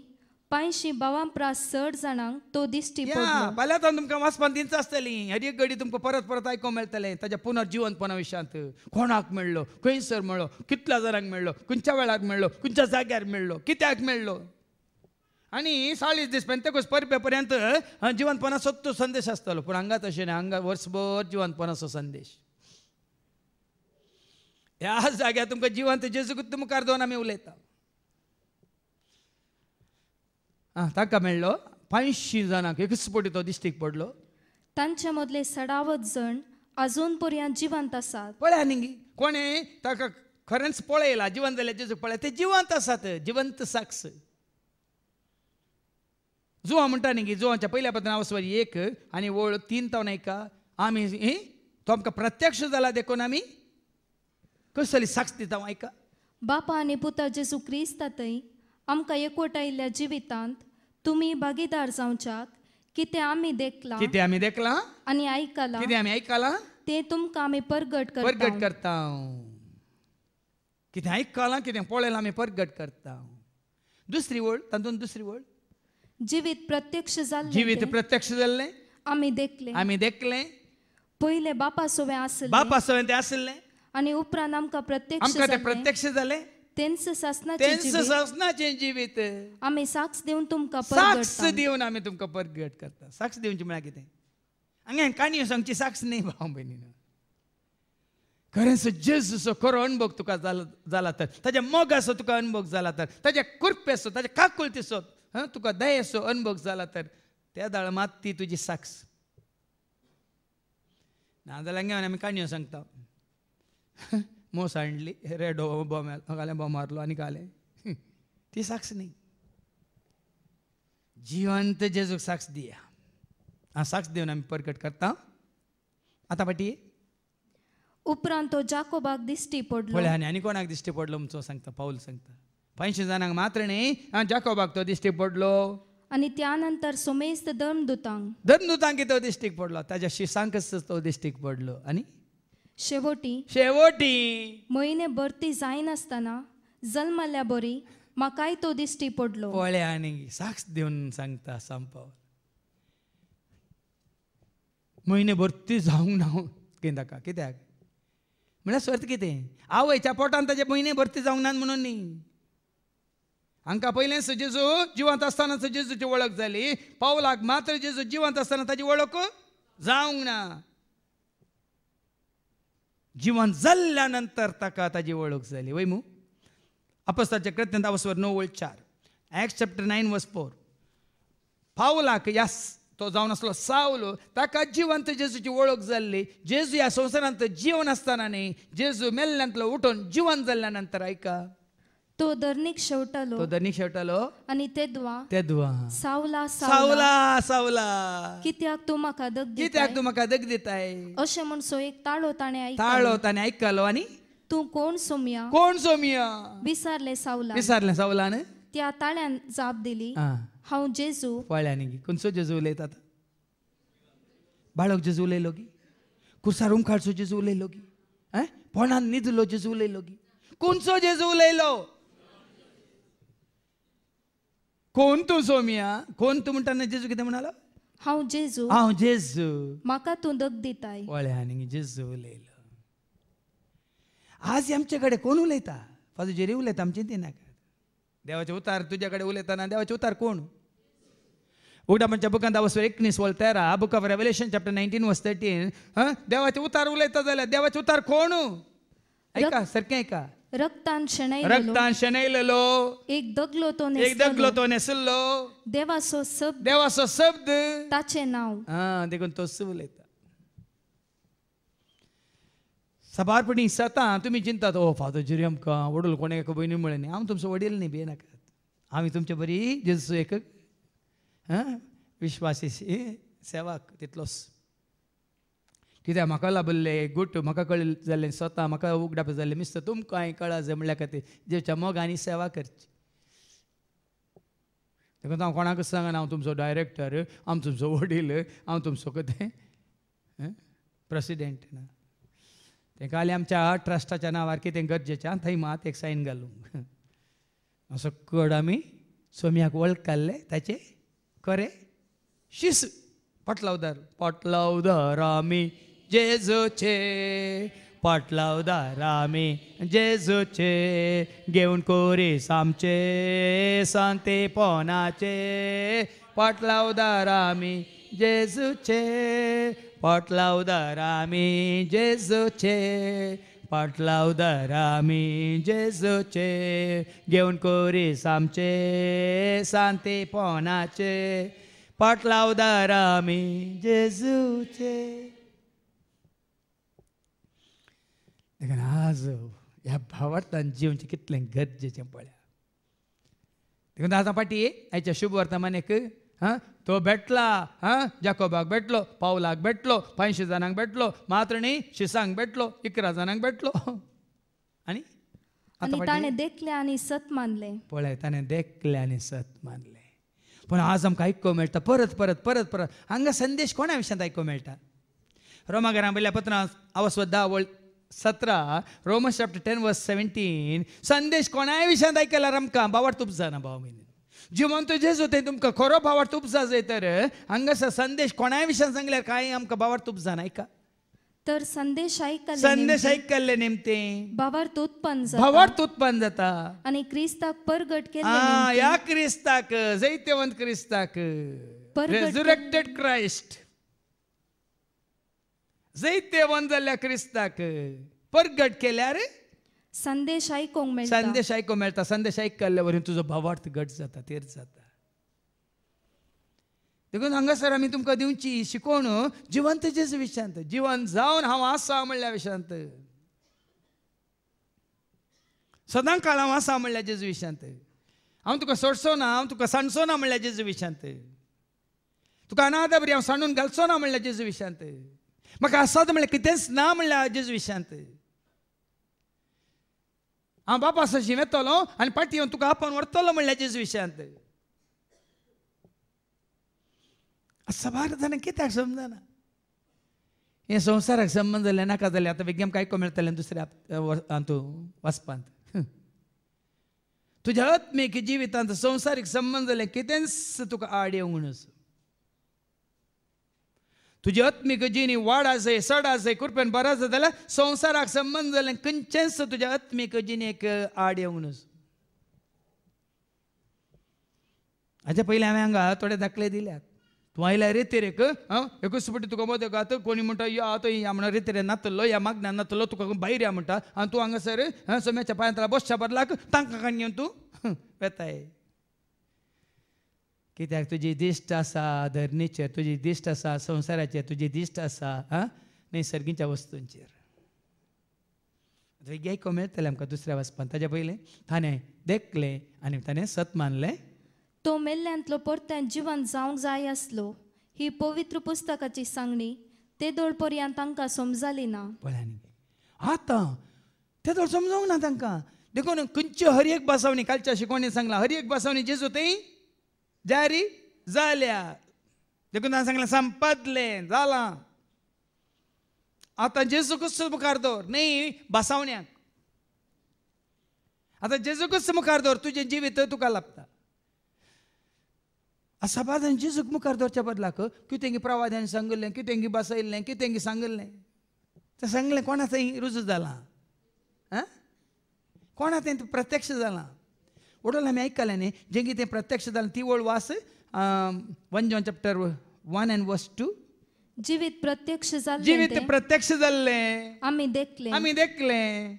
पांयशी बावां प्रास चड जणांक तो दिश्टी या फाल्यां आतां तुमकां वाचपान दिनच आसतली हर एक घडी तुमकां परत परत आयको मेळटलें ताच्या पुनर्जीवनपणा विशयांत कोणाक मेळ्ळो खंयसर मेळ्ळो कितल्या जणांक मेळ्ळो खंयच्या वेळार मेळ्ळो खंयच्या जाग्यार मेळ्ळो कित्याक मेळ्ळो आणि चाळीस दीस पेंतकोस पर्यंत जिवनपणाचो तो संदेश आसतलो पूण हांगा तशें ना हांगा वर्सभर जिवनपणाचो संदेश ह्या जाग्यार तुमकां जिवंत जेजूकूच मुखार दोन आमी उलयता आं ताका मेळ्ळो पांयशी जाणांक एकच पटी तो दिश्टीक पडलो तांचे मदले सडावत जण अजून पर्यंत जिवंत आसात पळया न्ही कोणे ताका खरेंच पळयला जिवंत जाल्यार जेजूक पळय ते जिवंत आसात जिवंत साक्ष जुवा म्हणटा न्ही जुवाच्या पयल्या पत्र वचपाची एक आनी वळ तीन तावन एका आमी तो आमकां प्रत्यक्ष जाला देखून आमी कसली साक्ष दिता हांव ऐका बापा आनी पुता जेसू क्रिस्ता थंय आमकां आयिल्ल्या जिवितांत तुमी भागीदार जावच्या कितें आमी देखला कितें आमी देखला आनी आयकलां कितें आमी आयकलां ते तुमकां आमी परगट करता परगट करता कितें आयकलां कितें पळयलां आमी परगट करता दुसरी वळ तातूंत दुसरी वळ जिवीत प्रत्यक्ष जाल्ले जिवीत प्रत्यक्ष जाल्लें आमी देखले आमी देखले पयलें बापा सोवे आसले बापा सोवे तें आसले आणि उपरांत आमकां प्रत्यक्ष आमकां ते प्रत्यक्ष जालें तेंच शासनाचे जिवीत ससनाचें आमी साक्ष देऊन तुमकां साक्ष दिवन आमी तुमकां परगट करता साक्ष दिवची म्हळ्यार कितें हांगा काणी काणयो सांगची साक्ष न्ही भाव भयणीन खरें जेजूचो खरो अणभोग तुका जाला तर ताज्या मोगाचो तुका अणभोग जाला तर ताज्या कुरपेचो ताज्या काकुलतेचो हं, तुका दयेचो अणभोग जाला तर त्या दाळ मात ती तुजी साक्ष नाजाल्यार हांगा आमी काणयो सांगता मोसांडली रेडो रे बोमेल घालें मारलो आनी काले ती साक्ष नाही जिवंत जेजूक साक्ष दिया हा साक्ष देऊन आमी परकट करता आता पाटी उपरांत तो जाकोबाक दिश्टी पडलो आणि आनी आनी कोणाक दिश्टी पडलो तो सांगता पाऊल सांगता पंयशीं जाणांक मात्र न्ही जाकोबाक तो दिश्टी पडलो आणि त्यानंतर नंतर सोमेस्त धर्मदुतांक धर्मदुतांक तो दिश्टीक पडलो त्याच्या शिसांक तो दिश्टीक पडलो आणि शेवटी शेवटी महिने भरती जायन जन्मल्या बरी म्हाकाय तो दिश्टी पडलो आणि आनी साक्ष देऊन सांगता सांपावर म्हयने भरती जावंक ना कितें ताका कित्याक म्हळ्यार सर्त कितें आवयच्या पोटान ताजे म्हयने भरती जावंक ना म्हणून न्ही हांकां पयलें जेजू जिवंत आसतना सजेजूची वळख जाली पावलाक मात्र जेजू जिवंत आसतना ताजी वळख जावंक ना जीवन जल्ल्यानंतर ताका ताजी वळख जाली झाली अपस्ताचे कृत्यंत दावसवर णव वळ चार एक्स चॅप्टर नायन वस फोर पावलाक यास तो जावन आसलो सावलो ताका जिवंत जेजूची ओळख जाल्ली जेजू ह्या संवसारांत जीवन आसताना न्ही जेजू मेल्ल्यांतलो उठून जीवन जाल्ल्या नंतर आयका तो दर्निक शेवटलो तो दर्निक शेवटलो आणि ते ते द्वा सावला सावला सावला कित्याक तू मका दग कित्याक तू मका दग दिताय अशें म्हणसो एक ताळो ताणें ऐक ताळो ताणें आयकलो आणि तू कोण सोमिया कोण सोमिया विसारले सावला विसारले सावला ने त्या ताळ्यान जाब दिली हांव जेजू पळ्यानी खंयचो जेजू उलयता बाळक जेजू उलयलो गी कुर्सार उमखाडचो जेजू उलयलो गी पोंडान न्हिदलो जेजू उलयलो गी कोणसो जेजू उलयलो कोण तू सोमिया कोण तू म्हणताना जेजू किती म्हणाला हांव जेजू हांव जेजू म्हाका तूं दग दिताय वळ्या जेजू उलयलो आज आमचे कडेन कोण उलयता फादर जेरी उलयता आमचे नाका देवाचे उतार तुझ्याकडे कडेन उलयताना देवाचे उतार कोण उगडा म्हणजे बुकांत दावस एकनीस वॉल तेरा book of revelation chapter nineteen verse thirteen देवाचे उतार उलयता जाल्यार देवाचे उतार कोण ऐका सारकें ऐका रक्तान शेणाय रक्तान शेणायलेलो एक दगलो तो नेसलो एक दगलो तो नेसलो देवासो शब्द देवासो शब्द ताचे नाव हां देखून तो सुवलेता सबारपणी सता तुम्ही चिंता तो फातो जुरियम का वडूल कोणे का बोई निमळे आम तुमचं वडील नाही बेना का आम्ही तुमच्या बरी जेसू एक हां विश्वासी सेवक तितलोस कित्याक म्हाका लाभले गुट म्हाका कळ जाल्लें स्वता म्हाका उगडाप जाल्लें मिस्त तुमकां कळा जमल्या खातीर जेच्या आनी सेवा करची तेका हांव कोणाक सांगना हांव तुमचो डायरेक्टर हांव तुमचो वडील हांव तुमचो कितें प्रेसिडेंट ना तेका आले आमच्या ट्रस्टाच्या नांवार कितें गरजेचें थंय मात एक सायन घालूंक असो कड आमी सोम्याक वळखाल्ले ताचे करे शिस पटला पोटलावदार आमी जेजूचे पाटलाव रामी जेजूचे घेऊन कोरी सामचे सांते पोनाचे पाटलाव दारामी जेजूचे पाटलाव दारामी जेजूचे पाटलाव रामी जेजूचे घेऊन कोरी सामचे सांते पोनाचे पाटलाव दारामी जेजूचे देखून आज ह्या भावार्थान जिवचे कितले गरजेचे पळ्या देखून आज पाटी आयच्या शुभ एक हां तो भेटला हां जाकोबाक भेटलो पावलाक भेटलो पांयशी जाणांक भेटलो मात्र न्ही शिसांक भेटलो इकरा जाणांक भेटलो आनी ताणें देखले आनी सत मानले पळय ताणें देखले आनी सत मानले पण आज आमकां आयकूंक मेळटा परत परत परत परत हांगा संदेश कोणा विशयांत आयकूंक मेळटा रोमागरां बिल्ल्या पत्रां आवस्वद्दा आवड सतरा Roman chapter ten verse seventeen संदेश कोणाय विशयान आयकला आमकां बाबा तुप जाना भाव भयणी जिवंत जेज होते तुमकां खरो बावड तुप जा तर हांगासर संदेश कोणाय विशयान सांगल्यार काय आमकां बाबा तुप जाना आयका तर संदेश ऐकले संदेश ऐकले नेमते भावार्थ उत्पन्न भावार्थ उत्पन्न जाता आणि क्रिस्ताक परगट केले या क्रिस्ताक जैत्यवंत क्रिस्ताक रेझुरेक्टेड क्राइस्ट ಜೈತ್ಯವೊಂದಲ್ಲ क्रिस्ताक क्रिस्ताक ಪರ್ಗಟ್ केल्यार संदेश ऐकूंक मेळटा संदेश ऐकूंक मेळटा संदेश आयकल्ले वरीन तुजो भावार्थ घट जाता तेर जाता देखून हांगासर आमी तुमकां दिवची शिकोवण जिवंत विशांत जिवन जावन हांव आसा म्हणल्या विशांत सदां काळ हांव आसा म्हणल्या जेजू विशांत हांव तुका सोडचो ना हांव तुका सांडचो ना म्हणल्या जेजू विशांत तुका अनाथ बरी हांव सांडून घालचो ना म्हणल्या जेजू विशांत म्हाका आसात म्हणलें कितेंच ना म्हणलें आजेच विशांत हांव बापा सशीम येतलो आनी पाटी येवन तुका आपोवन व्हरतलो म्हणलें आजेच विशांत सभार जाणा कित्याक समजना हे संवसाराक संबंद जाल्यार नाका जाले आतां बेगीन काय कमी मेळटलें दुसऱ्या हातूं वचपांत तुज्या आत्मीक जिवितांत संवसारीक संबंद जाले कितेंच तुका आड येवंक नसो तुजी आत्मीक जिणी व्हड आसय सड आसय कुरपेन बरो जाल्यार संवसाराक संबंद जालें खंयचेंच तुज्या आत्मीक जिणेक आड येवंक अच्छा पहिले पयलीं हांवें हांगा थोडे धकले दिल्यात तूं आयल्या रेतेरेक हां एकूच फावटी तुका मदत गात कोणी म्हणटा यो आतां या म्हणून रेतेरे नातलो या मागण्या नातलो तुका भायर या म्हणटा आनी तूं हांगासर सोम्याच्या पांयांतला बसच्या बदलाक तांकां काण घेवन तूं वेताय कित्याक तुजी दिश्ट आसा धरणीचेर तुजी दिश्ट आसा संवसाराचेर तुजी दिश्ट आसा आं नैसर्गीच्या वस्तूंचेर वेग्यायको मेळटलें आमकां दुसऱ्या वाचपान ताज्या पयलें ताणें देखलें आनी ताणें सत मानलें तो मेल्ल्यांतलो परत्यान जिवन जावंक जाय आसलो ही पवित्र पुस्तकाची सांगणी ते दोळ पर्यंत तांकां समजाली ना पळयानी आतां ते दोळ समजूंक ना तांकां देखून खंयच्यो हर एक बसवणी कालच्या शिकवणी सांगला हर एक बसवणी जेजू तें जारी जाल्या देखून सांगलं संपदले जालां आता जेजूकच मुखार दवर न्ही बसावण्याक आतां जेजूकच मुखार दवर तुझे जीवित तुका लाभता सभाजन जेजूक मुखार दवरच्या बदलाक कितें प्रवाद्यान सांगिल्लें कितें बसयल्लें कितें सांगिल्लें तें सांगलें कोणा थंय रुजू जालां आं कोणा तें प्रत्यक्ष झाला ಒಡಲೊಮ್ಮೆ ಐಕಲನೆ ಜಂಗಿತೆ ಪ್ರತ್ಯಕ್ಷದಲ್ಲಿ ತಿವೋಳು ವಾಸ ಒಂಜೋನ್ chapter one and verse two जीवित प्रत्यक्ष झाले जीवित प्रत्यक्ष झाले आम्ही देखले आम्ही देखले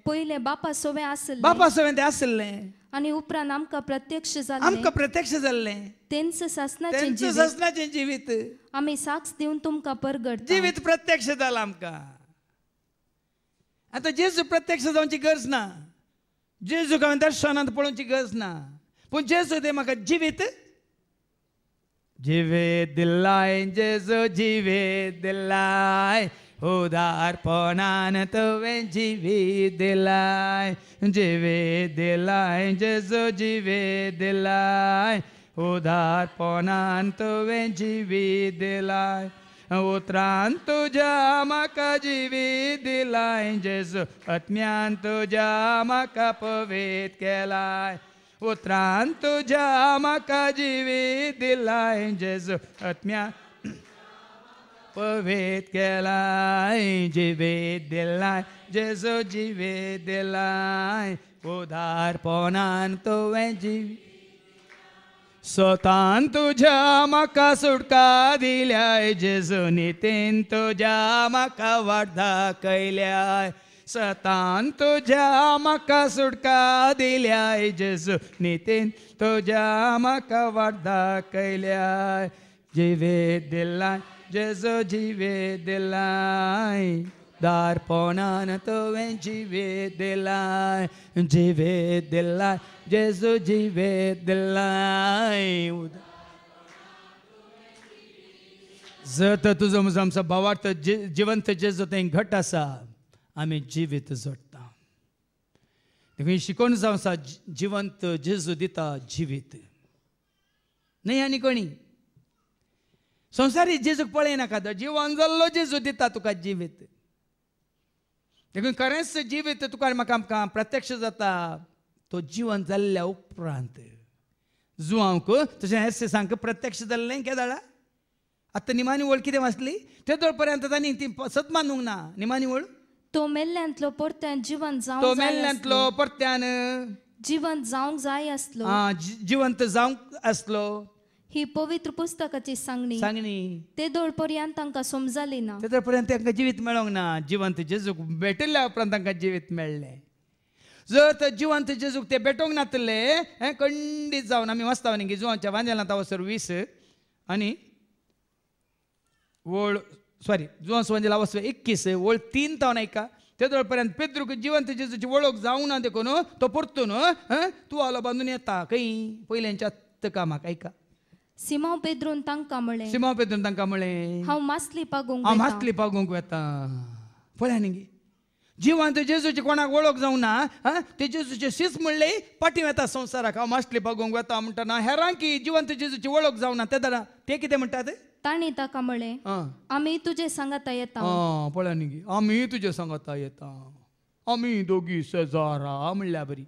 पहिले बापा सोवे आसले बापा सोवे ते आसले आणि उपरांत आमकां प्रत्यक्ष झाले आमका प्रत्यक्ष झाले तेंचे सासनाचे सासनाचे जीवित आम्ही साक्ष देऊन तुमका परगट जीवित प्रत्यक्ष झाला आमका आता जेसु प्रत्यक्ष जाऊनची गरज ना जेजूक हांवें दर्शनांत पळोवची गरज ना पूण जेजू ते म्हाका जिवीत जिवे दिलाय जेजू जिवे दिलाय उदारपणान तुवें जिवी दिलाय जिवे दिलाय जेजू जिवे दिलाय उदारपणान तुवें जिवी दिलाय उतरान तुझ्या म्हाका जिवी दिलाय जेजू अज्ञान तुझ्या म्हाका पवेत केलाय उतरान तुझ्या म्हाका जिवी दिलाय जेजू अज्ञान पवेत केलाय जिवेत दिलाय जेजो जिवेत दिलाय उदारपणान पोनान तुवें जिवी स्वतान तुजा सुटिकल जेजू नि तुजा वर्दा तुझा सुटका जेजू नि तेन तुजा मक़ा वर्दा जिवेदल जेजु जिवे दिल Darpona na tua jive de lá, jive de lá, Jesus jive de lá. जर तर तुझो म्हजो आमचो भावार्थ जी जिवंत जेजो तें घट आसा आमी जिवीत जोडटा देखून ही जावं आसा जिवंत जेजू दिता जिवीत न्ही आनी कोणी संवसारी जेजूक पळयनाका जिवन जाल्लो जेजू दिता तुका जिवीत देखून करेंस जिवीत तुका म्हाका आमकां प्रत्यक्ष जाता तो जिवन जाल्ल्या उपरांत जुवांक तशें हें सांग प्रत्यक्ष जाल्लें केदाळा आतां निमाणी ओळ कितें वाचली तेदोळ पर्यंत तांणी ती सत मानूंक ना निमानी ओळ तो मेल्ल्यांतलो परत्यान जीवन जावं तो मेल्ल्यांतलो परत्यान जीवन जावंक जाय आसलो जिवंत जावंक आसलो ही पवित्र पुस्तकाची सांगणी सांगणी ते दोळ पर्यंत तांकां समजाली ना ते पर्यंत तांकां जिवीत मेळोंक ना जिवंत जेजूक भेटिल्ल्या उपरांत तांकां जिवीत मेळ्ळें जर तर जिवंत जेजूक ते भेटोंक नातले हे खंडीत जावन आमी वाचता न्ही जुवांच्या अवसर वीस आनी ओळ सॉरी जुवांस वांजेला अवसर एकवीस वळ तीन तावन आयका तेदोळ पर्यंत पेद्रूक जिवंत जेजूची वळख जावंक ना देखून तो परतून तूं आवलो बांदून येता खंय पयल्यांच्या कामाक आयका Simão Pedro ntang kamale. सिमाव पेद्रोन ntang kamale. How must lipagong beta. How must lipagong beta. फळ्यानिंगी जिवांत जेजूचे कोणाक वळख जावं ना आ, ते जेजूचे शीस म्हणले पाटी येता संवसाराक हांव मास्टली बगोंक वेता म्हणटना हेरांकी जिवंत जेजूची वळख जावं ना ते दरा ते कितें म्हणटात ताणी ताका म्हळे आमी तुजे सांगाता येता पळया न्ही आमी तुजे सांगाता येता आमी दोगी शेजारा म्हणल्या बरी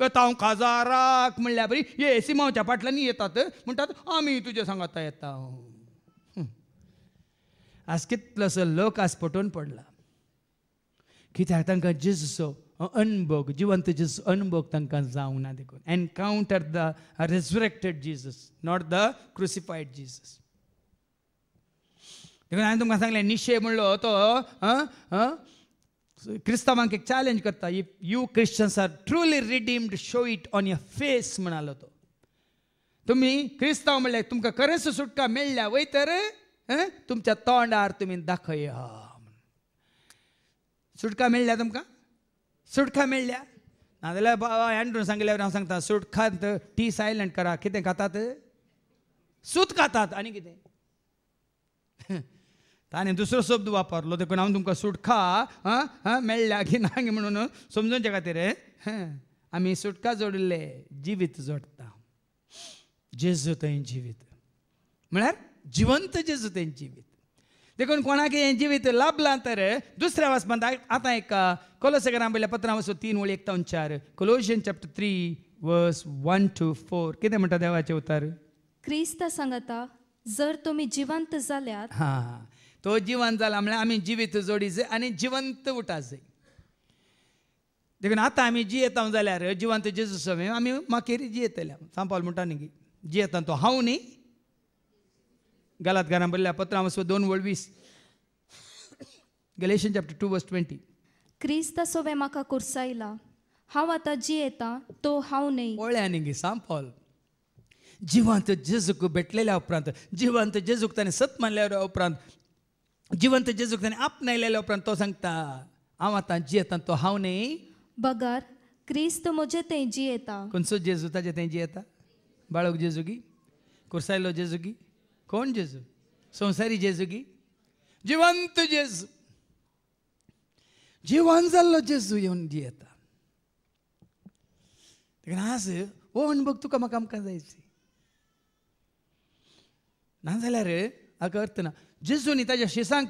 वेता हांव काजाराक म्हणल्या बरी हे मावच्या फाटल्यान येतात म्हणटात आमी तुजे सांगाता येता हांव आज असो लोक आज पटोवन पडला कित्याक तांकां जिजसो अनभोग जिवंत जिजस अनभोग तांकां जावंक ना देखून encounter the resurrected Jesus not the crucified Jesus देखून हांवें तुमकां सांगलें निशे म्हणलो तो क्रिस्तावांक एक चॅलेंज करता if you Christians are truly redeemed show it on your face म्हणालो तो तुम्ही क्रिस्तांव म्हणले तुमकां खरेंच सुटका मेळ्ळ्या तर तुमच्या तोंडार तुमी दाखय सुटका मेळ्ळ्या तुमकां सुटका मेळ्ळ्या नाजाल्यार बाबा एंड्रून हांव सांगता सुटकांत टी सायलंट करा कितें खातात सूत खातात आनी कितें ताणें दुसरो शब्द वापरलो देखून हांव तुमकां सुटका आं मेळ्ळ्या की ना गे म्हणून समजूनचे खातीर आमी सुटका जोडिल्ले जिवीत जोडटा जेजू थंय जिवीत म्हळ्यार जिवंत जेजू थंय जिवीत देखून कोणाक हें जिवीत लाभलां तर दुसऱ्या वाचपांत आतां एक कोलोसेगरां पयल्या पत्रां वचून तीन वळी एक दोन चार Colossians chapter three verse one to four कितें म्हणटा देवाचे उतार क्रिस्त सांगता जर तुमी जिवंत जाल्यात हां तो झाला जाला म्हळ्यार आमी जिवीत जोडीचे आनी जिवंत जाय देखून आतां आमी येता जाल्यार जिवंत जेजू समे आमी मागीर जियेतल्या सांपावल म्हणटा न्ही येता तो हांव न्ही गलात घरां बरल्या पत्रां वचपा दोन वळ वीस Galatians chapter two verse twenty क्रिस्त सोवे म्हाका आयला हांव आतां जियेता तो हांव न्ही पळ्या न्ही सांपावल जिवंत जेजूक भेटलेल्या उपरांत जिवंत जेजूक ताणें सत मानल्या उपरांत जिवंत जेजूक ताणें आपणायलेल्या उपरांत तो सांगता हांव आतां जियेतां तो हांव न्ही बगर क्रिस्त म्हजे थंय जियेता खंयचो जेजू ताजे थंय जियेता बाळक जेजुगी कुर्सायलो जेजुगी कोण जेजू संवसारी जेजुगी जिवंत जेजू जिवन जाल्लो जेजू येवन जियेता देखून आज हो अणभोग तुका म्हाका आमकां जायची ना जाल्यार हाका अर्थ ना शिसांक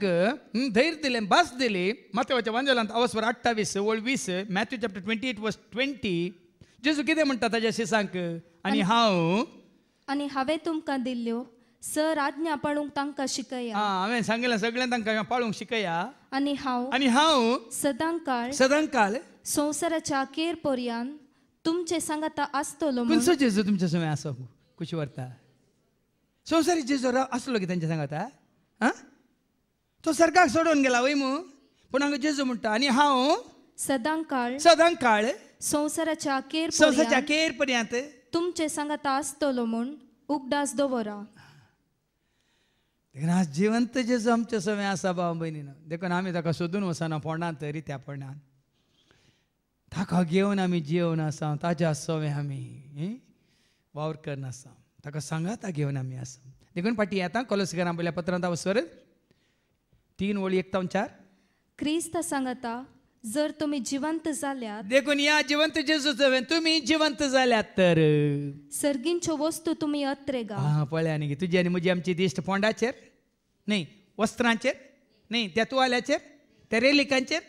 धैर दिले ಧೈರ್ಯದಲ್ಲಿ दिले ಮತ್ತೆ ವಚ ವಂಜಲಂತ ಅವಸ್ವರ अठ्ठावीस ಓಳ್ वीस Matthew chapter twenty eight verse twenty जेजू कितें म्हणटा ताज्या शिसांक आनी हांव आनी हांवें तुमकां दिल्ल्यो सर आज्ञा पाळूंक तांकां शिकया हांवें सांगलां सगळें तांकां पाळूंक शिकया आनी हांव आनी हांव सदांकाळ काळ सदांक काळ संवसाराच्या अखेर पर्यान तुमचे सांगाता आसतलो खंयचो जेजू तुमच्या समेळ आसप कुशी व्हरता संवसारी जेजू आसलो की तांच्या सांगाता तो सरकार सोडून गेला वैमू पण हांगा जेजू म्हणटा आनी हांव हो? सदां काळ संवसाराच्या केर संवसाराच्या केर पर्यंत तुमचे संगत आसतलो म्हूण उगडास दवरा देखून आज जिवंत जेजू आमच्या सवय आसा भाव भयणीन देखून आम्ही ताका सोदून वसना पोंडान तरी त्या पोंडान ताका घेवन आमी जेवन आसा ताज्या सवय आमी वावर करनासा ताका सांगाता घेवन आमी आसा देखून पाठी आता कोलसिगर आंबोल्या पत्रांदा वसवर तीन ओळी एक चार क्रिस्त सांगता जर तुम्ही जिवंत झाल्या देखून या जिवंत जेजूच तुम्ही जिवंत जाल्यात तर सर्गींच्यो वस्तू तुम्ही अत्रे गा पळ्या न्ही तुजी आणि म्हजी आमची दिष्ट फोंडाचे नाही वस्त्रांचे नाही त्या तुवाल्याचेर त्या रेलिकांचेर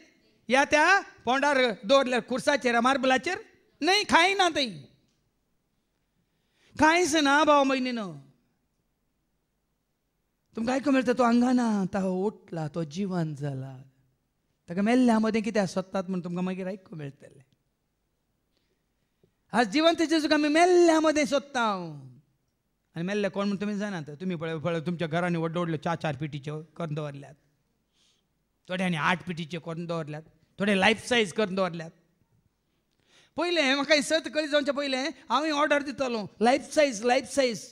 या त्या पोंडार दवरल्या खुर्साचेर मार्बलाचेर न्ही खायना थंय कांयच ना भाऊ म्हयनीनं तुमकां कमेल मेळटा तो अंगाना तो हो ओटला तो जीवन झाला ताका मेल्ल्या मध्ये कितें स्वतःत म्हूण तुमकां मागीर ऐकू मेळटलें आज जिवंत जेजूक आमी मेल्ल्या मध्ये सोदता आणि आनी मेल्ले कोण म्हणून तुमी जाणात तुम्ही पळय पळय तुमच्या घरांनी वड व्हडल्यो चार चार पिटीच्यो करून दवरल्यात थोड्यांनी आठ पिटीचे करून दवरल्यात थोडे लाईफ सायज करून दवरल्यात पयलें म्हाका सत कळी जावचे पहिले हांव ऑर्डर दितलो लाईफ सायज लाईफ सायज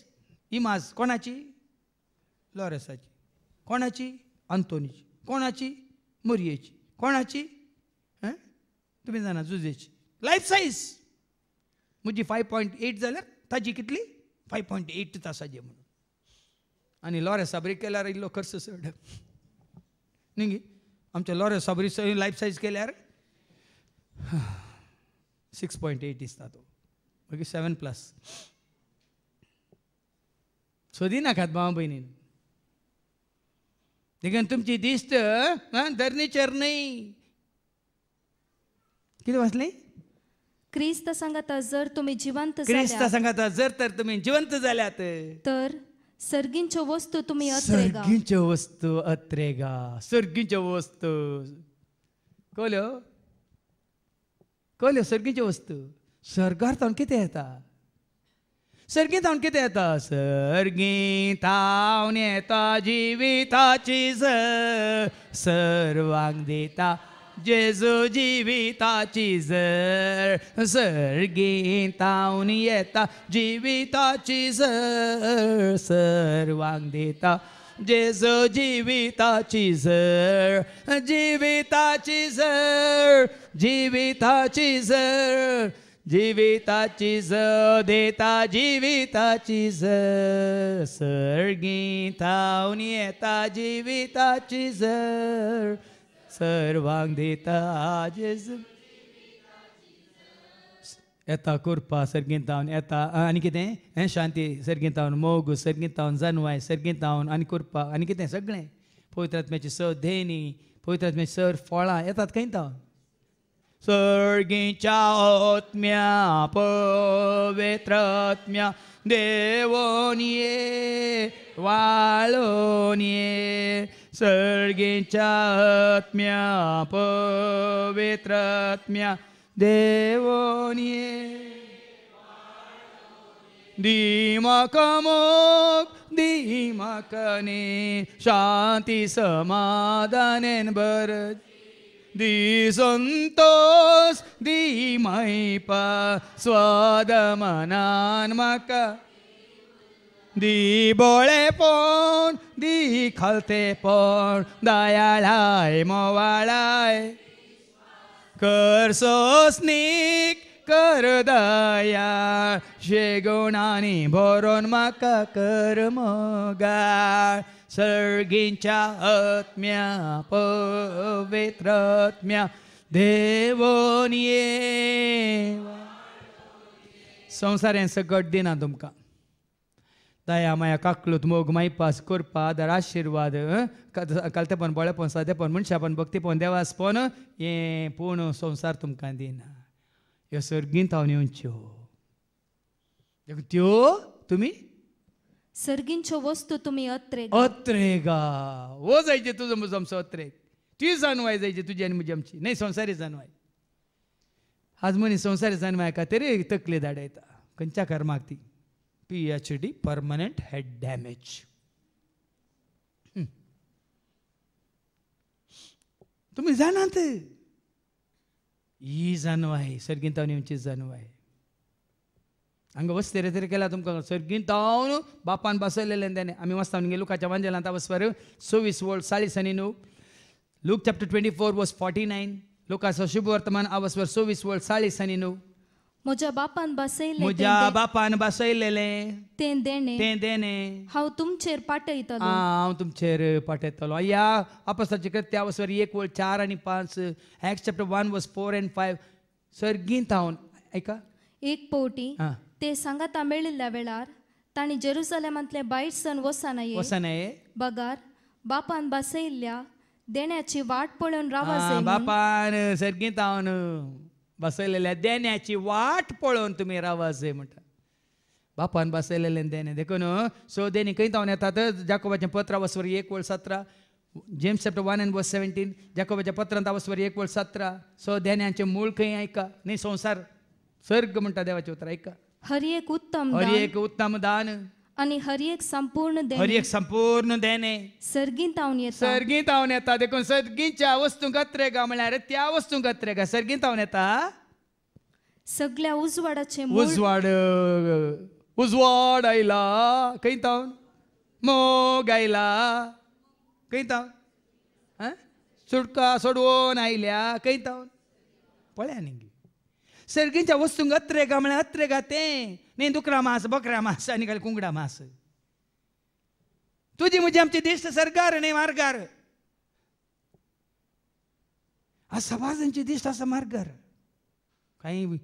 ही मास कोणाची लॉरेसाची कोणाची अंतोनीची कोणाची मुरियेची कोणाची तुम्ही जाणा जुजेची लाईफ साईज म्हजी फाय पॉयंट एट झाल्या ताजी कितली फायव पॉईंट एट तासाची म्हणून आनी लॉरेसा ब्रेक केल्यार इल्लो खर्च चड न्ही आमच्या लॉरेसा साबरी लायफ सायज केल्यार सिक्स पॉयंट एट दिसता तो मागीर सेवन प्लस सोदी नाकात भावा भयणीन देखून तुमची दिस्त धरणीचर चरणी किती वाचले क्रिस्त संगात जर तुम्ही जिवंत क्रिस्त संगात जर तर तुम्ही जिवंत जाल्यात तर सर्गींच्या वस्तू तुम्ही सर्गींच्या वस्तू अत्रेगा सर्गींच्या वस्तू कोल्यो कोल्यो सर्गींच्या वस्तू स्वर्गार्थ कितें येता सर्गी किती येता सर्गी तावन येता जिविताची सर्वांग देता जेजू जिविताची जर सर्गी येता जिविताची सर सर्वांग देता जेजो जिविताची जर जिविताची जर जिविताची जर जीविताची स देता जीविताची स सर्गी थावनी येता जीविताची स सर्वांग देता जेज येता कुरपा सर्गीत धावन येता आनी कितें हें शांती सर्गीत तावन मोग सर्गीत तावन जानवाय सर्गीत धावन आनी कुरपा आनी कितें सगळें पवित्रात्म्याची स देणी पवित्रात्म्याची सर फळां येतात खंय तावन सर्गीच्या आत्म्या पवित्रत्म्या देवनिये वाळोनिये सर्गीच्या आत्म्या पवित्रत्म्या देवनिये धीमकमोक धीमकने शांती समाधानेन बरं दी దిసొంతోస్ स्वाद मनान मका दी दी पण दयाळाय मोवाळाय कर सोसनीक कर दया शेगुणांनी भरून म्हाका कर मोगा सर्गींच्या आत्म्या पवित्रत्म्या देवनिये संसार हे सकट दिना तुमकां दया माया काकलूत मोग मायपास करपा दर आशिर्वाद कालतेपण बळेपण सादेपण मनशापण भक्तीपण देवासपण हें पूर्ण संसार तुमकां दिना ह्यो सर्गींत हांव येवच्यो त्यो तुमी सर्गिंचो वस्तू तुम्ही अत्रे अत्रे गा हो जायचे तुझं मुझं आमचं अत्रेग ती जाणवाय जायची तुझी आणि मुजमची नाही संसारी जाणवाय आज म्हणे संसारी जाणवाय का तरी तकले दाड येतात खंयच्या कर्माक ती P H D permanent head damage तुम्ही ते ही जाणव आहे सर्गींतावणी आमची ಹಂಗೆ तेरे ತೆರೆ केला तुमकां ಸ್ವರ್ಗಿಂತ बापान बापान आम्ही लुकाच्या वंजेला सव्वीस चाळीस चॅप्टर ट्वेंटी फोर वर्तमान आवसवर बापान बसयले म्हज्या बापान बसयलेले तें देणे तें देणे हांव तुमचेर हांव तुमचेर पाठयतलो या आपसाचे कृत्या वसवर एक वळ चार आनी पांच Acts chapter one four and five एक पावटी ते सांगा मेळिल्ल्या वेळार तांणी जेरुसलेमांतले बायटसन वसनाये वसनाये बगार बापान बसयल्ल्या देण्याची वाट पळोवन रावा बापान सर्गी तावन बसयलेल्या देण्याची वाट पळोवन तुम्ही रावा जाय म्हणटा बापान बसयलेलें देणे देखून सो देणी खंय धांवन येतात जाकोबाचे पत्रा वसवर एक वळ सतरा James chapter one and verse seventeen जाकोबाच्या पत्रांत वसवर एक वळ सतरा सो देण्याचें मूळ खंय आयका न्ही संसार सर्ग म्हणटा देवाचे उतर ऐका हरि एक उत्तम हरि एक उत्तम दान आणि हरि एक संपूर्ण देणे हरि एक संपूर्ण देणे सर्गीत हांव येता सर्गीत हांव येता देखून सर्गीच्या वस्तूंक कत्रेगा म्हळ्यार त्या वस्तूंक कत्रेगा सर्गीत हांव येता सगळ्या उजवाडाचे उजवाड उजवाड आयला खंय तावन मोग आयला खंय तावन सुटका सोडवून आयल्या खंय तावन पळया न्ही सर्गींच्या वस्तूंक अत्रेगा म्हळ्यार अत्रेगा तें दुकरा मास बकऱ्या मास आनी काय कुंगडा मास तुजी म्हजी आमची दिश्ट सरकार न्ही मार्गार आज समाजांची दिश्ट आसा मार्गार काही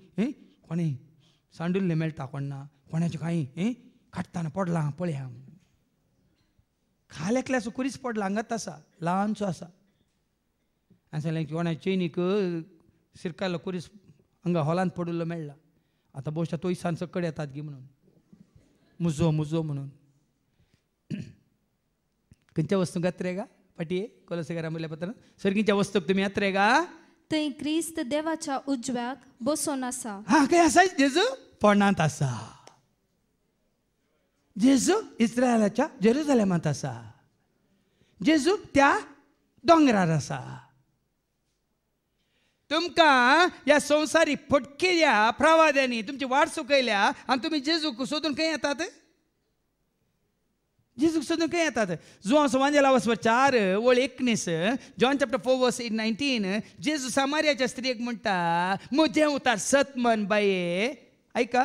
कोणी सांडुल्ले मेळटा कोण ना कोणाचें काही हे काडटाना पडलां पळया खाल एकल्या सुकुरीच पडला हांगात आसा ल्हानसो आसा आनी सांगलें कोणाचे चैनीक शिरकालो कुरीस हांगा हॉलांत पडिल्लो मेळ्ळा आतां बोश्टा सांस सकड येतात गी म्हणून मुजो मुजो म्हणून खंयच्या वस्तूंक यात्रे गा फाटी कोलसेकारा म्हणल्या पत्रान सर खंयच्या वस्तूक तुमी यात्रे गा थंय क्रिस्त देवाच्या उजव्याक बसून आसा हा खंय आसा जेजू पोणांत आसा जेजू इस्रायलाच्या जेरुजलेमांत आसा जेजूक त्या दोंगरार आसा तुमकां ह्या संवसारी फटकिल्या प्रवाद्यांनी तुमची वाट सुकयल्या आनी तुमी जेजूक सोदून खंय येतात जेजूक सोदून खंय येतात जुवा समाजाला वचप चार ओळ एकनीस John chapter four verse eight nineteen जेजू सामार्याच्या एक म्हणटा म्हजें उतार सत मन बाये आयका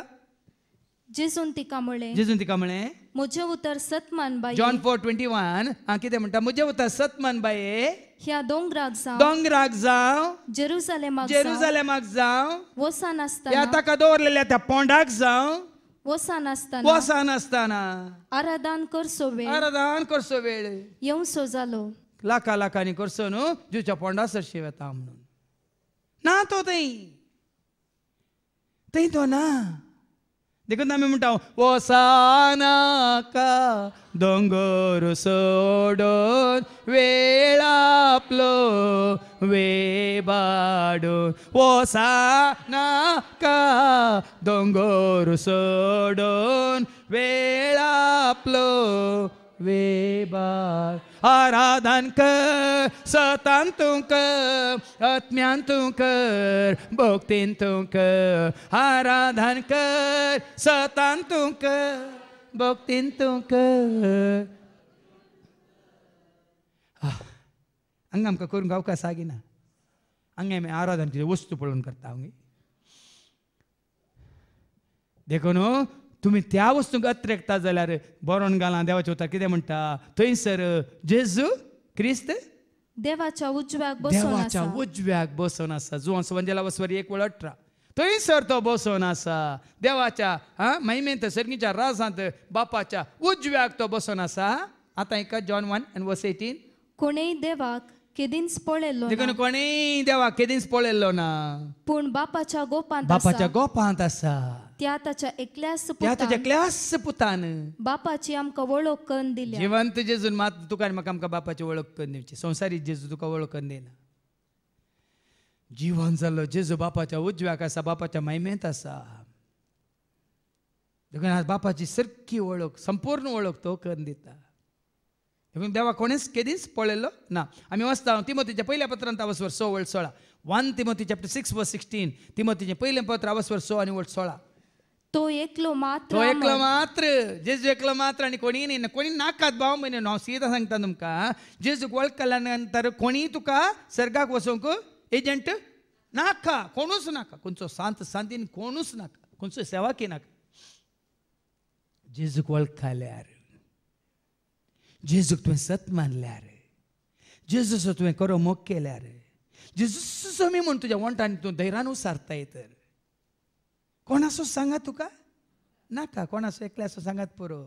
तिका जेजून तिकामुळे तिका तिकामुळे म्हजे उतर सत बाई जॉन फोर ट्वेंटी वन हा कितें म्हणटा म्हजे उतर सत बाये ह्या दोंगराक जा दोंगराक जावं जेरुसालेम जेरुजालेमाक जाव वसा आसतना ह्या ताका दवरलेल्या त्या पोंडाक जावं वसा आसतना वसा आसतना आराधान करसो वेळ आराधान करसो वेळ येवसो सो जालो लाखा लाखांनी करसो न्हू जुच्या पोंडा सरशी येता म्हणून ना तो थंय थंय तो ना దిగుందా మేము ఓ సానాక దొంగోరు సోడో వేళాప్లో వేబాడు ఓ సానాక దొంగోరు సోడో వేళాప్లో వేబాడు आराधन कर सतान कर आत्म्यान कर भोगतीन कर आराधन कर सतान कर भोगतीन कर हंगा आमकां करूंक अवकाश आगिना हांगा आमी आराधनाची वस्तू पळोवन करता हांव देखून तुम्ही त्या वस्तूंक अत्रेकता जाल्यार बरोवन घालां देवाच्या उतार कितें म्हणटा थंयसर जेजू क्रिस्त देवाच्या उजव्याक देवाच्या उजव्याक बसोन आसा जुवान सुवंजेला वसवरी एक वेळ अठरा थंयसर तो बसोन आसा देवाच्या हा महिमेंत सर्गीच्या राजांत बापाच्या उजव्याक तो बसोन आसा आतां एका जॉन वन आनी वस एटीन कोणेय देवाक केदींच पळयल्लो देखून कोणेय देवाक केदींच पळयल्लो ना पूण बापाच्या गोपांत बापाच्या गोपांत आसा त्या ताच्या एकल्यास त्या ताच्या एकल्यास पुतान बापाची आमकां वळख करून दिली जिवंत जेजून मात तुका आनी म्हाका आमकां बापाची वळख करून दिवची संवसारीक जेजू तुका वळख करून दिना जिवन जालो जेजू बापाच्या उजव्याक आसा बापाच्या महिमेत असा देखून आज बापाची सरकी वळख संपूर्ण वळख तो करून दिता देखून देवा कोणेच केदीच पळयलो ना आमी वचता तिमोतीच्या पयल्या पत्रांत आवास वर स वळ सोळा वन तिमोती चॅप्टर सिक्स व सिक्स्टीन तिमोतीचे पयलें पत्र आवास वर स आनी वळ सोळा तो एकलो मात्र तो एकलो मात्र जेजू एकलो मात्र आनी कोणी ना कोणी नाकात भाव म्हयने हांव सीधा सांगता तुमकां जेजूक वळखल्या नंतर कोणी तुका सर्गाक वचूंक एजंट नाका कोणूच नाका कोणचो शांत शांतीन कोणूच नाका कोणचो सेवाकी नाका जेजूक वळखल्यार जेजूक तुवें सत मानल्यार जेजूचो तुवें करो मोग केल्यार जेजूचो मी म्हूण तुज्या वणटांनी तूं धैर्यान उसारता कोणासो सांगा तुका नाका कोणासो एकल्यासो सांगात पुरो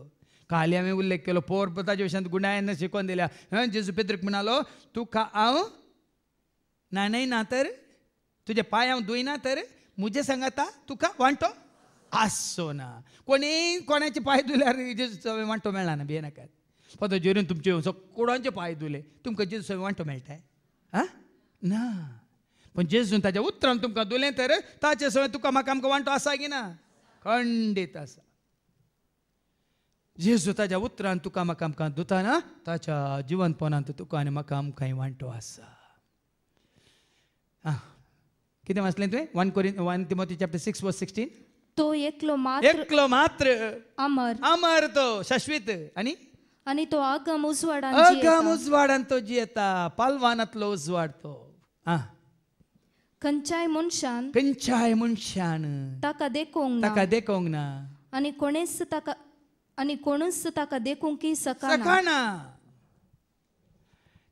काली आम्ही उल्लेख केलो पोर पोताच्या विषयात गुणायांना शिकवून दिल्या जेजू म्हणालो तुका हांव नाही ना तर तुझे पाय हांव ना तर मुजे सांगाता तुका वांटो आसो ना कोणी कोणाचे पाय धुल्यार जेजूचो वांटो मेळना ना भियेनाकात फक्त जेरून तुमचे सगळ्यांचे पाय धुले तुमकां जेजूचो वांटो मेळटाय आं ना पण जेजून ताच्या उतरान तुमकां दुलें तर ताचे सवय तुका म्हाका आमकां वांटो आसा की ना खंडीत आसा जेजू ताच्या उतरान तुका म्हाका आमकां दुताना ताच्या जिवनपणांत तुका आनी म्हाका आमकां वांटो आसा आं कितें वाचलें तुवें वन कोरी one Timothy chapter six verse sixteen तो एकलो मात्र एकलो मात्र अमर अमर तो शाश्वीत आनी आनी तो अगम उजवाडान अगम उजवाडान तो जियेता पालवानांतलो उजवाड तो आं खंयच्याय मनशान खंयच्याय मनशान ताका ना ताका ದೇಕೋಂಗ್ ना आणि कोणेच ताका आणि कोणूच ताका देखूंक की सकाना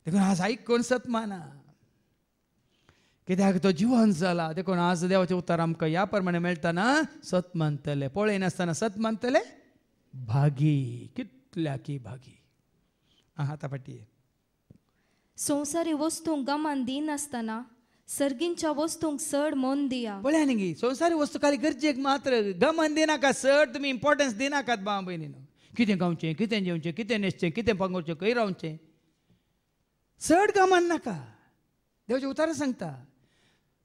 देखून आज आईक कोण सतमाना कित्याक तो जिवन जाला देखून आज देवाचे उतर आमकां ह्या प्रमाणे मेळटाना सत मानतले पळयनासतना सत मानतले भागी कितल्या की भागी आहा आता फाटी संवसारी वस्तूंक गमान दिनासतना सर्गींच्या वस्तूंक चड मन दिया पळ्यान गी संवसारी वस्तू खाली गरजेक मात्र गमन दिनाका चड तुम्ही इम्पॉर्टन्स दिनाकात बाबा भयणीन कितें खावचें कितें जेवचें कितें न्हेसचें कितें पांगोवचें खंय रावचें चड गमन नाका देवचे उतारा सांगता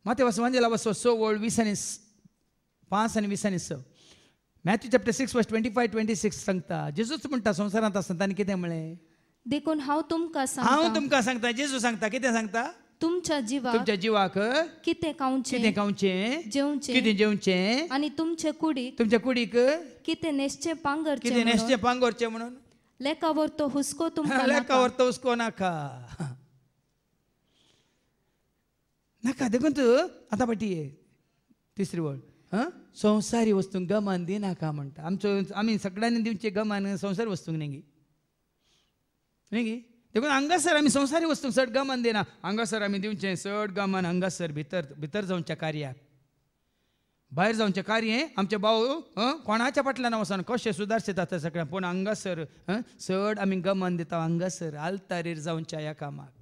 माते वांजेला लावसो स वर्ल्ड वीस आनी पांच आनी वीस आनी स Matthew chapter six verse twenty five twenty six सांगता जेजूच म्हणटा संवसारांत आसता आनी कितें म्हळें देखून हांव तुमकां हांव तुमकां सांगता जेजू सांगता कितें सांगता तुमच्या जीवा तुमच्या जिवाक कितें खावचें कितें खावचें जेवचें कितें जेवचें आनी तुमचे कुडी तुमच्या कुडीक कितें नेसचें पांगरचें कितें नेसचें पांगरचें म्हणून लेखावर तो हुस्को तुमकां लेखावर तो हुस्को नाका नाका देखून तूं आतां ये तिसरी वळ संवसारी वस्तूंक गमान नाका म्हणटा आमचो आमी सगळ्यांनी दिवचे गमान संवसारी वस्तूंक न्ही न्ही देखून हांगासर आम्ही संवसारी वस्तू चड गमन दिना हांगासर आमी दिवचें चड गमन हांगासर भितर भितर जावच्या कार्याक भायर जावचें कार्य आमचे भाऊ कोणाच्या फाटल्यान वचोन कशें सुदारचें जाता सगळ्यांक पूण हांगासर चड आमी गमन दिता हांगासर आलतारेर जावच्या ह्या कामाक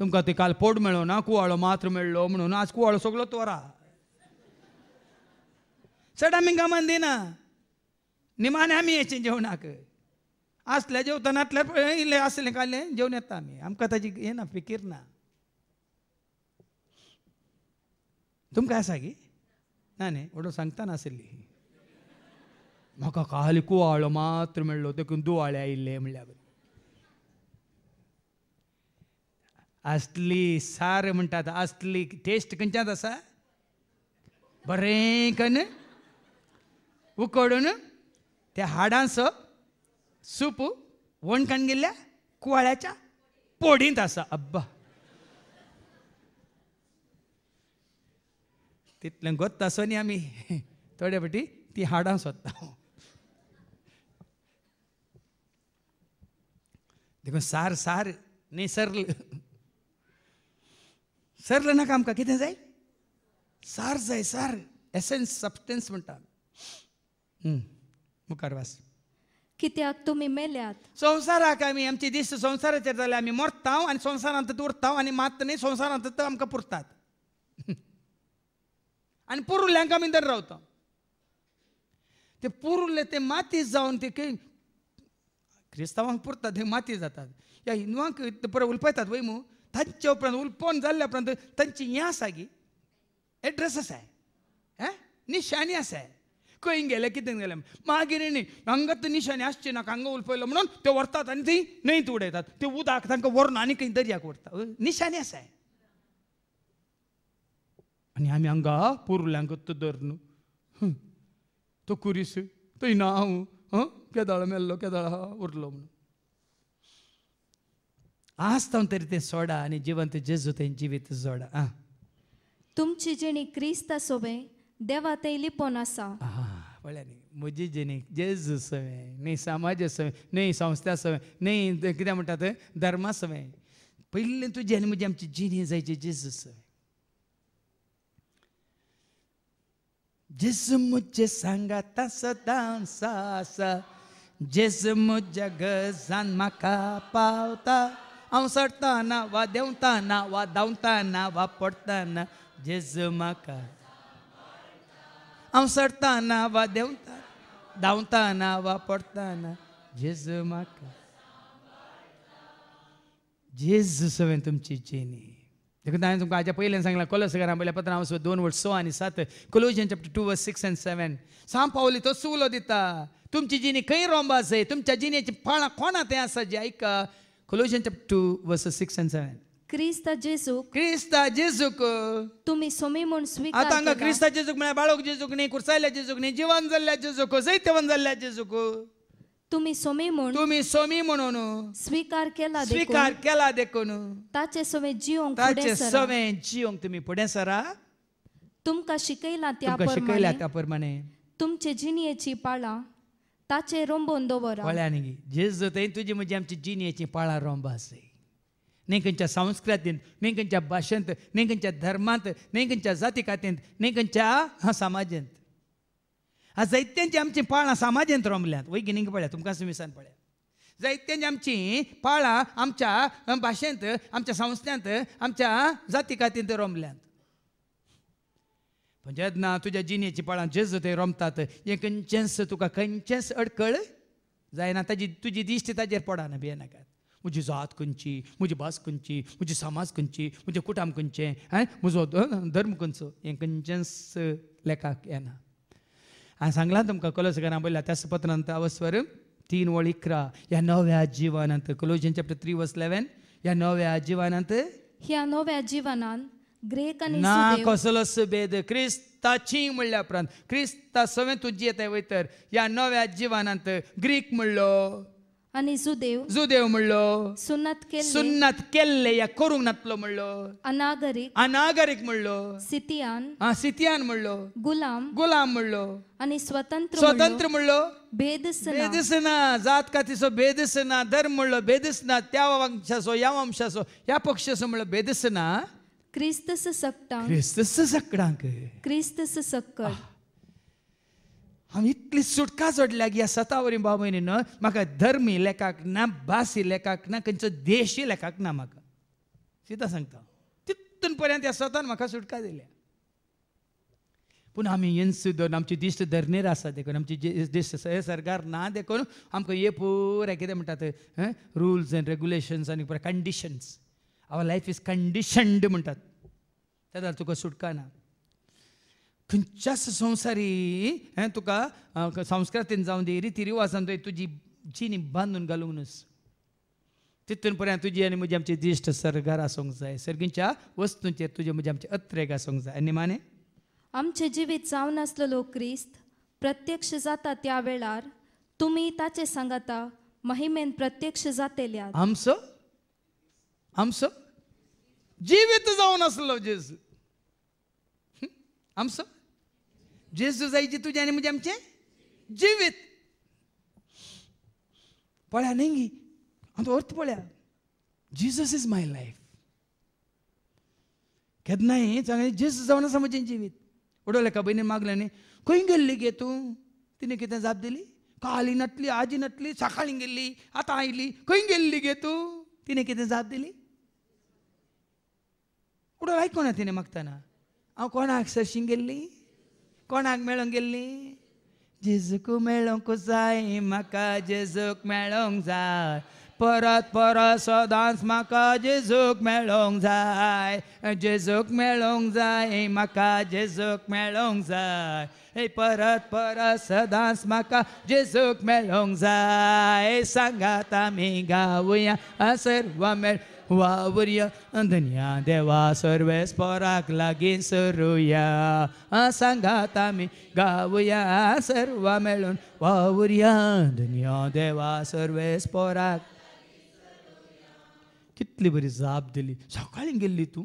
तुमकां ते काल पोट मेळो ना कुवाळो मात्र मेळ्ळो म्हणून आज कुवाळो सगळो तोरा चड आमी गमन दिना निमाणे आमी याचे जेवणाक असल्या जेवताना आतल्या इले असले काले जेवण येता आम्ही आमकां ताजी हे ना फिकीर ना तुमकां आसा गी ना न्ही ओडो सांगता नाशिल्ली म्हाका काल कुवाळो मात्र मेळ्ळो देखून दुवाळे आयिल्ले म्हणल्यार असली सार म्हणटात असली टेस्ट खंयच्यात आसा बरें कन उकडून त्या हाडांसो ಸೂಪು गेल्या कुवाळ्याच्या पोडींत असा अब्बा तितलं गोत्त नी आम्ही थोड्या पटी ती हाडां सोदता देखून सार सार नी सरल सरल नाका आमकां कितें जाय सार जाय सार एसेन्स सबस्टेन्स म्हणटा मुखार वास कित्याक तुम्ही मेल्यात संवसाराक आमी आमची दिस संवसाराचेर जाल्यार आमी मरतांव आनी संवसारांत उरताव आनी मात न्ही संवसारांत आमकां पुरतात आनी पुरुल्ल्यांक आमी दर रावता ते पुरुल्ले ते माती जाऊन ते क्रिस्तावांक पुरतात ते माती जातात या हिंदूंक परत उलपयतात वय तांच्या तांचे उपरांत उलपोन जाल्ल्या उपरांत तांची हें आसा गी एड्रेस आसा निशाणी आसा खंय गेले कितें गेलें मागीर न्ही हांगा तर निशाणी आसची नाका हांगा उलपयलो म्हणून ते व्हरतात आनी ती न्हंयत उडयतात ते उदक तांकां व्हरून आनी खंय दर्याक व्हरता निशाणी आसाय आनी आमी हांगा पुरुल्यांकच तो न्हू तो कुरीस तो ना हांव हं केदाळ मेल्लो केदाळ उरलो म्हणून आसता तरी तें सोडा आनी जिवंत जेजू तें जिवीत जोडा आ तुमची जिणी क्रिस्ता सोबे देवा devateili ponasa. ಒಳ್ಳೆನಿ ಮುಜಿಜಿನಿ ಜೇಜು ಸವೆ ನೇ ಸಮಾಜ ಸವೆ ನೇ ಸಂಸ್ಥा सवे ನೇ कितें म्हणटात धर्मा सवे पयलीं तूं आनी म्हजी आमची जिणी जायची जेजू सवे जेजू मुझे सांगाता सदांस आसा जेजू मुज्या गजान म्हाका पावता हांव ना वा ना वा ना वा पडता ना जेजू म्हाका अवसरता नावा देवता धावता नावा पडताना झेज माका झेज सवेन तुमची जेनी देखून हांवें तुमकां हाज्या पयल्यान सांगलां घरा पयल्या पत्रां हांव दोन वर्स स आनी सात Colossians chapter two verse six and seven सांग पावली तो सुलो दिता तुमची जिणी खंय रोंबा आसा तुमच्या जिनेची पाळां कोणा तें आसा जे आयका Colossians chapter two verse six and seven तुम्ही सोमी स्वीकार जेजूक म्हळ्यार जेजूक न्ही कुर्सायल्या न्ही जाल्ल्या जाल्ल्या तुम्ही सोमी तुमी सोमी स्वीकार केला देखून स्वीकार केला देखून ताचे सोमे जिओ फुडें ताचे सरा सवे तुमी फुडें सरा तुमकां शिकला त्या शिकला त्या प्रमाणे तुमचे जिनियेची पाळा ताचे रोंबोन दवरा वळ्यान गी जेजू थंय तुजी म्हजी आमची पाळा रोंबा नेंकच्या संस्कृतींत नेंकच्या भाशेंत खंयच्या धर्मांत खंयच्या जाती खातींत नेंकच्या समाजांत आज जायत्यांची आमची पाळां समाजांत रोमल्यात वैगिनीक पळयात तुमकां सुमिसान पळयात जायत्यांची आमची पाळां आमच्या भाशेंत आमच्या संस्थांत आमच्या जाती खातींत रोमल्यात पण ना तुज्या जिनेची पाळां जेज थंय रोमतात हे खंयचेच तुका खंयचेच अडखळ जायना ताजी तुजी दिश्टी ताजेर पडाना भियेनाकात म्हजी जात खंयची म्हजी भास खंयची म्हजी समाज खंयची म्हजें कुटाम खंयचें आं म्हजो धर्म खंयचो हें खंयचेंच लेखाक येना हांवें सांगलां तुमकां कलसकारां बोल्ला त्याच पत्रांत अवस्वर तीन वळ इकरा ह्या नव्या जिवनांत Colossians chapter three verse eleven ह्या नव्या जिवनांत ह्या नव्या जिवनांत ग्रेक आनी ना कसलोच बेद क्रिस्ताची म्हणल्या उपरांत क्रिस्ता सवें तुजी येता वयतर ह्या नव्या जिवनांत ग्रीक म्हणलो अनि जुदेव जुदेव म्हणलो सुन्नत केल्ले सुन्नत केल्ले या करूंक नातलो म्हणलो अनागरिक अनागरिक म्हणलो सितियान आ सितियान म्हणलो गुलाम गुलाम म्हणलो आणि स्वतंत्र स्वतंत्र म्हणलो भेदस ना जात कातीचो भेदस ना धर्म म्हणलो भेदस ना त्या वंशाचो या वंशाचो या पक्षाचो म्हणलो भेदस ना क्रिस्तस सक्टांक क्रिस्तस सक्टांक क्रिस्तस सक्कड हांव इतली सुटका जोडल्या की ह्या सतावरी बाबयनी न्हय म्हाका धर्मी लेखाक ना भासी लेखाक ना खंयचो देशी लेखाक ना म्हाका सीता सांगता तितून पर्यंत ह्या स्वतान म्हाका सुटका दिल्या पूण आमी येन्सू दोन आमची दिश्ट धरणेर आसा देखून आमची दिश्ट सरकार ना देखून आमकां हे पुराय कितें म्हणटात रुल्स एंड रेगुलेशन्स आनी पुरे conditions our life is conditioned म्हणटात त्या तुका सुटका ना खंयच्याच संवसारी हे तुका संस्कृतीन जावं दी रिती रिवाजान तुवें तुजी जिणी बांदून घालूंक नस तितून पर्यंत तुजी आनी म्हजी आमची दिश्ट सरगार आसूंक जाय सर्गींच्या वस्तूंचेर तुजे म्हजे आमचे अत्रेक आसूंक जाय आनी माने आमचे जिवीत जावन आसलेलो क्रिस्त प्रत्यक्ष जाता त्या वेळार तुमी ताचे सांगाता महिमेन प्रत्यक्ष जातेल्या आमचो आमचो जिवीत जावन आसलो जेजू आमचो जेसुजाई जी तुझे आणि म्हणजे आमचे जीवित पळ्या नाही आता अर्थ पळ्या जीसस इज माय लाईफ घेत नाही चांगले जीसस जाऊन समजेन जीवित उडवले का बहिणी मागल्याने खंय गेल्ली गे तू तिने किती जाप दिली काली नटली आजी नटली सकाळी गेल्ली आता आयली खंय गेल्ली गे तू तिने किती जाप दिली ऐकू ना तिने मागताना हांव कोणा अक्षरशी गेल्ली कोणाक मेळोंक गेल्ली जेजूक मेळोंक जाय म्हाका जेजूक मेळोंक जाय परत परत सदांच म्हाका जेजूक मेळोंक जाय जेजूक मेळोंक जाय म्हाका जेजूक मेळोंक जाय हे परत परत सदांच म्हाका जेजूक मेळोंक जाय सांगात आमी गावया सर्व मेळ वावरिया धन्या देवा सर्वेस स्पराक लागीन सरुया सांगात आम्ही गावया सर्व मेळून वावरिया धन्या देवा सर्वे स्पराक कितली बरी जाप दिली सकाळी गेल्ली तूं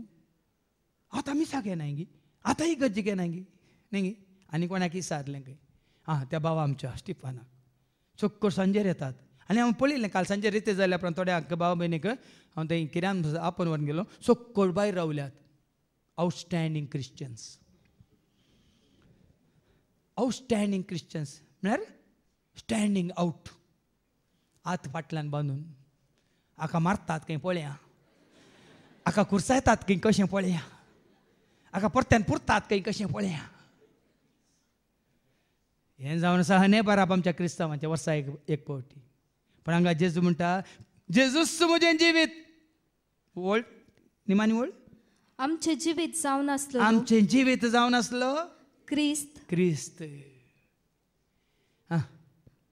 आतां सांग घेनाय गी आता ही गज्जी घेना गी न्ही गी आनी कोणाक इसारलें गे आं त्या बाबा आमच्या स्टिफाना चक्कर सांजेर येतात आणि ಅವನು ಪೊಳಿಲೆ काल सांजे रिते झाल्या उपरांत थोड्या बाबा भाव भयणीक हांव थंय किरण आपण वर गेलो सो कोळबाय रावल्यात आऊटस्टँडिंग क्रिश्चन्स आऊटस्टँडिंग क्रिश्चन्स म्हणजे स्टँडिंग आउट आत फाटल्यान बांधून आका मारतात काही पळया हाका कुरसायतात काही कशें पळया आका परत्यान पुरतात काही कशें पळया हें जावन आसा हने आमच्या क्रिस्तांवांच्या वर्सा एक एक पावटी पण हांगा जेजू म्हणटा जेजूस म्हजें जिवीत ओल्ड निमानी ओल्ड आमचें जिवीत जावन आसलो आमचें जिवीत जावन आसलो क्रिस्त क्रिस्त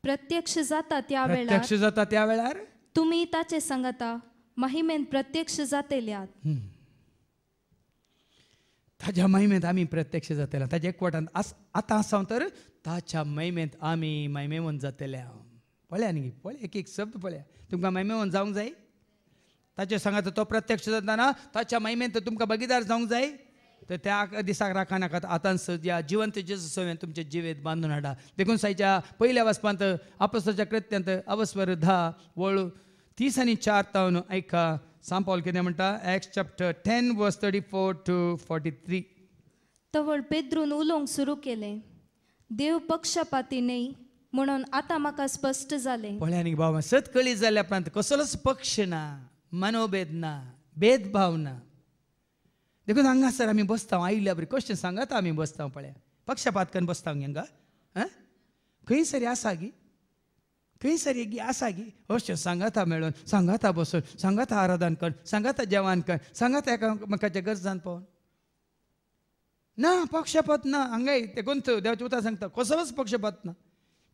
प्रत्यक्ष जाता त्या वेळार प्रत्यक्ष जाता त्या वेळार तुम्ही ताचे सांगता महिमेन प्रत्यक्ष जातेल्यात ताच्या महिमेंत आम्ही प्रत्यक्ष जातेल्या ताच्या एकवटान आता आसा तर ताच्या महिमेंत आम्ही महिमेवन जातेल्या पळ्या न्ही पळ्या एक एक शब्द पळ्या तुमकां महिमेवन जावंक जाय ताचे सांगात तो प्रत्यक्ष जाताना ताच्या महिमेन तर तुमकां बगीदार जावंक जाय तर त्या दिसाक राखा नाकात आतां सद्या जिवंत जेजू सोयेन तुमचे जिवेत बांदून हाडा देखून सायच्या पयल्या वस्पांत आपसाच्या कृत्यांत अवस्वर धा वळू तीस आनी चार तावन आयका सांग पॉल कितें म्हणटा Acts chapter ten verse thirty four to forty three तवळ पेद्रून उलोवंक सुरू केले देव पक्षपाती नाही म्हणून आता म्हाका स्पष्ट झाले पळ्यांनी भाव सतकळी झाल्या उपरांत कसलोच पक्ष ना मनोभेद ना भेदभाव ना देखून हांगासर आमी बसता आयिल्ल्या बरी क्वेश्चन सांगात आमी बसता पळ्या पक्षपात करून बसता हांगा आं खंयसरी आसा गी खंयसरी गी आसा गी अश्यो सांगाता मेळोन सांगाता बसून सांगाता आराधन कर सांगाता जेवण कर सांगाता एकामेकाच्या गरजान पळोवन ना पक्षपात ना हांगाय देखून देवाचे उतर सांगता कसलोच पक्षपात ना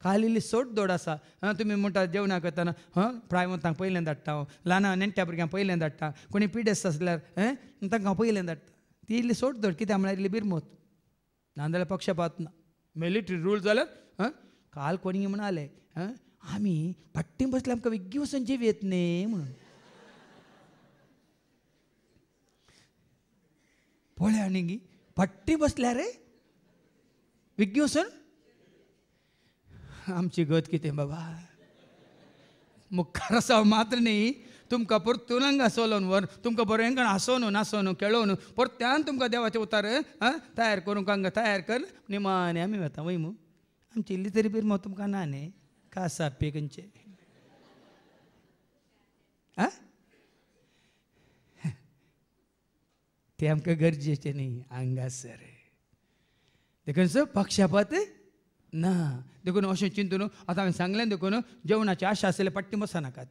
ಕಾಲಿಲ್ಲಿ ಸೊಡ್ ದೊಡಸ ಹಾಂ ತುಮಿ ಮುಟ್ಟ ದೇವನಾಗತ್ತಾನ ಹಾಂ ಪ್ರಾಯ ತಾಂಗ ಪೈಲೆಂದ धाडटा ಲಾನ नेणट्या भुरग्यांक ಪೈಲೆಂದ धाडटा कोणी पिडेस आसल्यार हें तांकां हांव पयल्यान धाडटा ती इल्ली सोट दोड कित्याक म्हळ्यार इल्ली बिरमोत ना जाल्यार पक्षपात ना मिलिटरी रूल जाल्यार हां काल कोणी म्हणाले हां आमी फाटीं बसले आमकां विग्गी वचून जीव येत न्ही म्हणून पळया न्ही फाटीं बसल्या रे विग्गी वचून आमची गत कितें बाबा मुखार आसा मात्र न्ही तुमकां परत तुलंगा सोलोन वर तुमकां बरेंकण हांसोवन खेळो केळोवन परत त्यान तुमकां देवाचे उतार तयार करूंक हांगा तयार कर निमाने आमी वता वय मू आमची इल्ली तरी बीर मग तुमकां ना न्ही कासा पेकंचे आं ते आमकां गरजेचें न्ही हांगासर देखून पक्षपात ना देखून अशें चिंतून आतां हांवें सांगलें देखून जेवणाची आशा आसले पट्टी बसा नाकात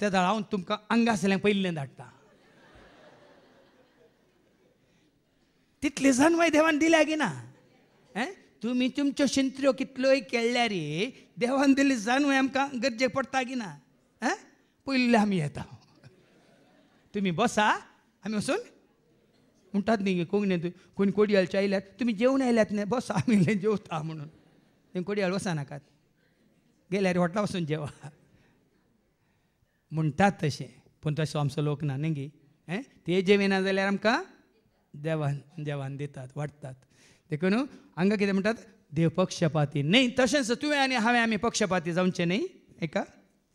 त्या झाडा हांव तुमकां आसलें पयल्लें धाडटा तितली सणवाय देवान दिल्या की ना तुमी तुमच्यो शिंत्र्यो कितल्योय केल्ल्या रे देवान दिल्ली जाणवाय आमकां गरजेक पडटा की ना हैं पयल्ले आमी येता तुमी बसा आमी वचून म्हणटात न्ही कोणी कोणी कोडियाळच्या आयल्यात तुम्ही जेवून आयल्यात न्ही बस आम्ही जेवता म्हणून तें कोडयाल नाकात गेल्यार हॉटेला वचून जेवा म्हणटात तशें पूण तसो आमचो लोक ना न्ही गी ते जेविना जाल्यार आमकां देवान देवान दितात वाटतात देखून हांगा कितें म्हणटात देव पक्षपाती न्ही तशेंच तुवें आनी हांवें आमी पक्षपाती जावचे न्ही एका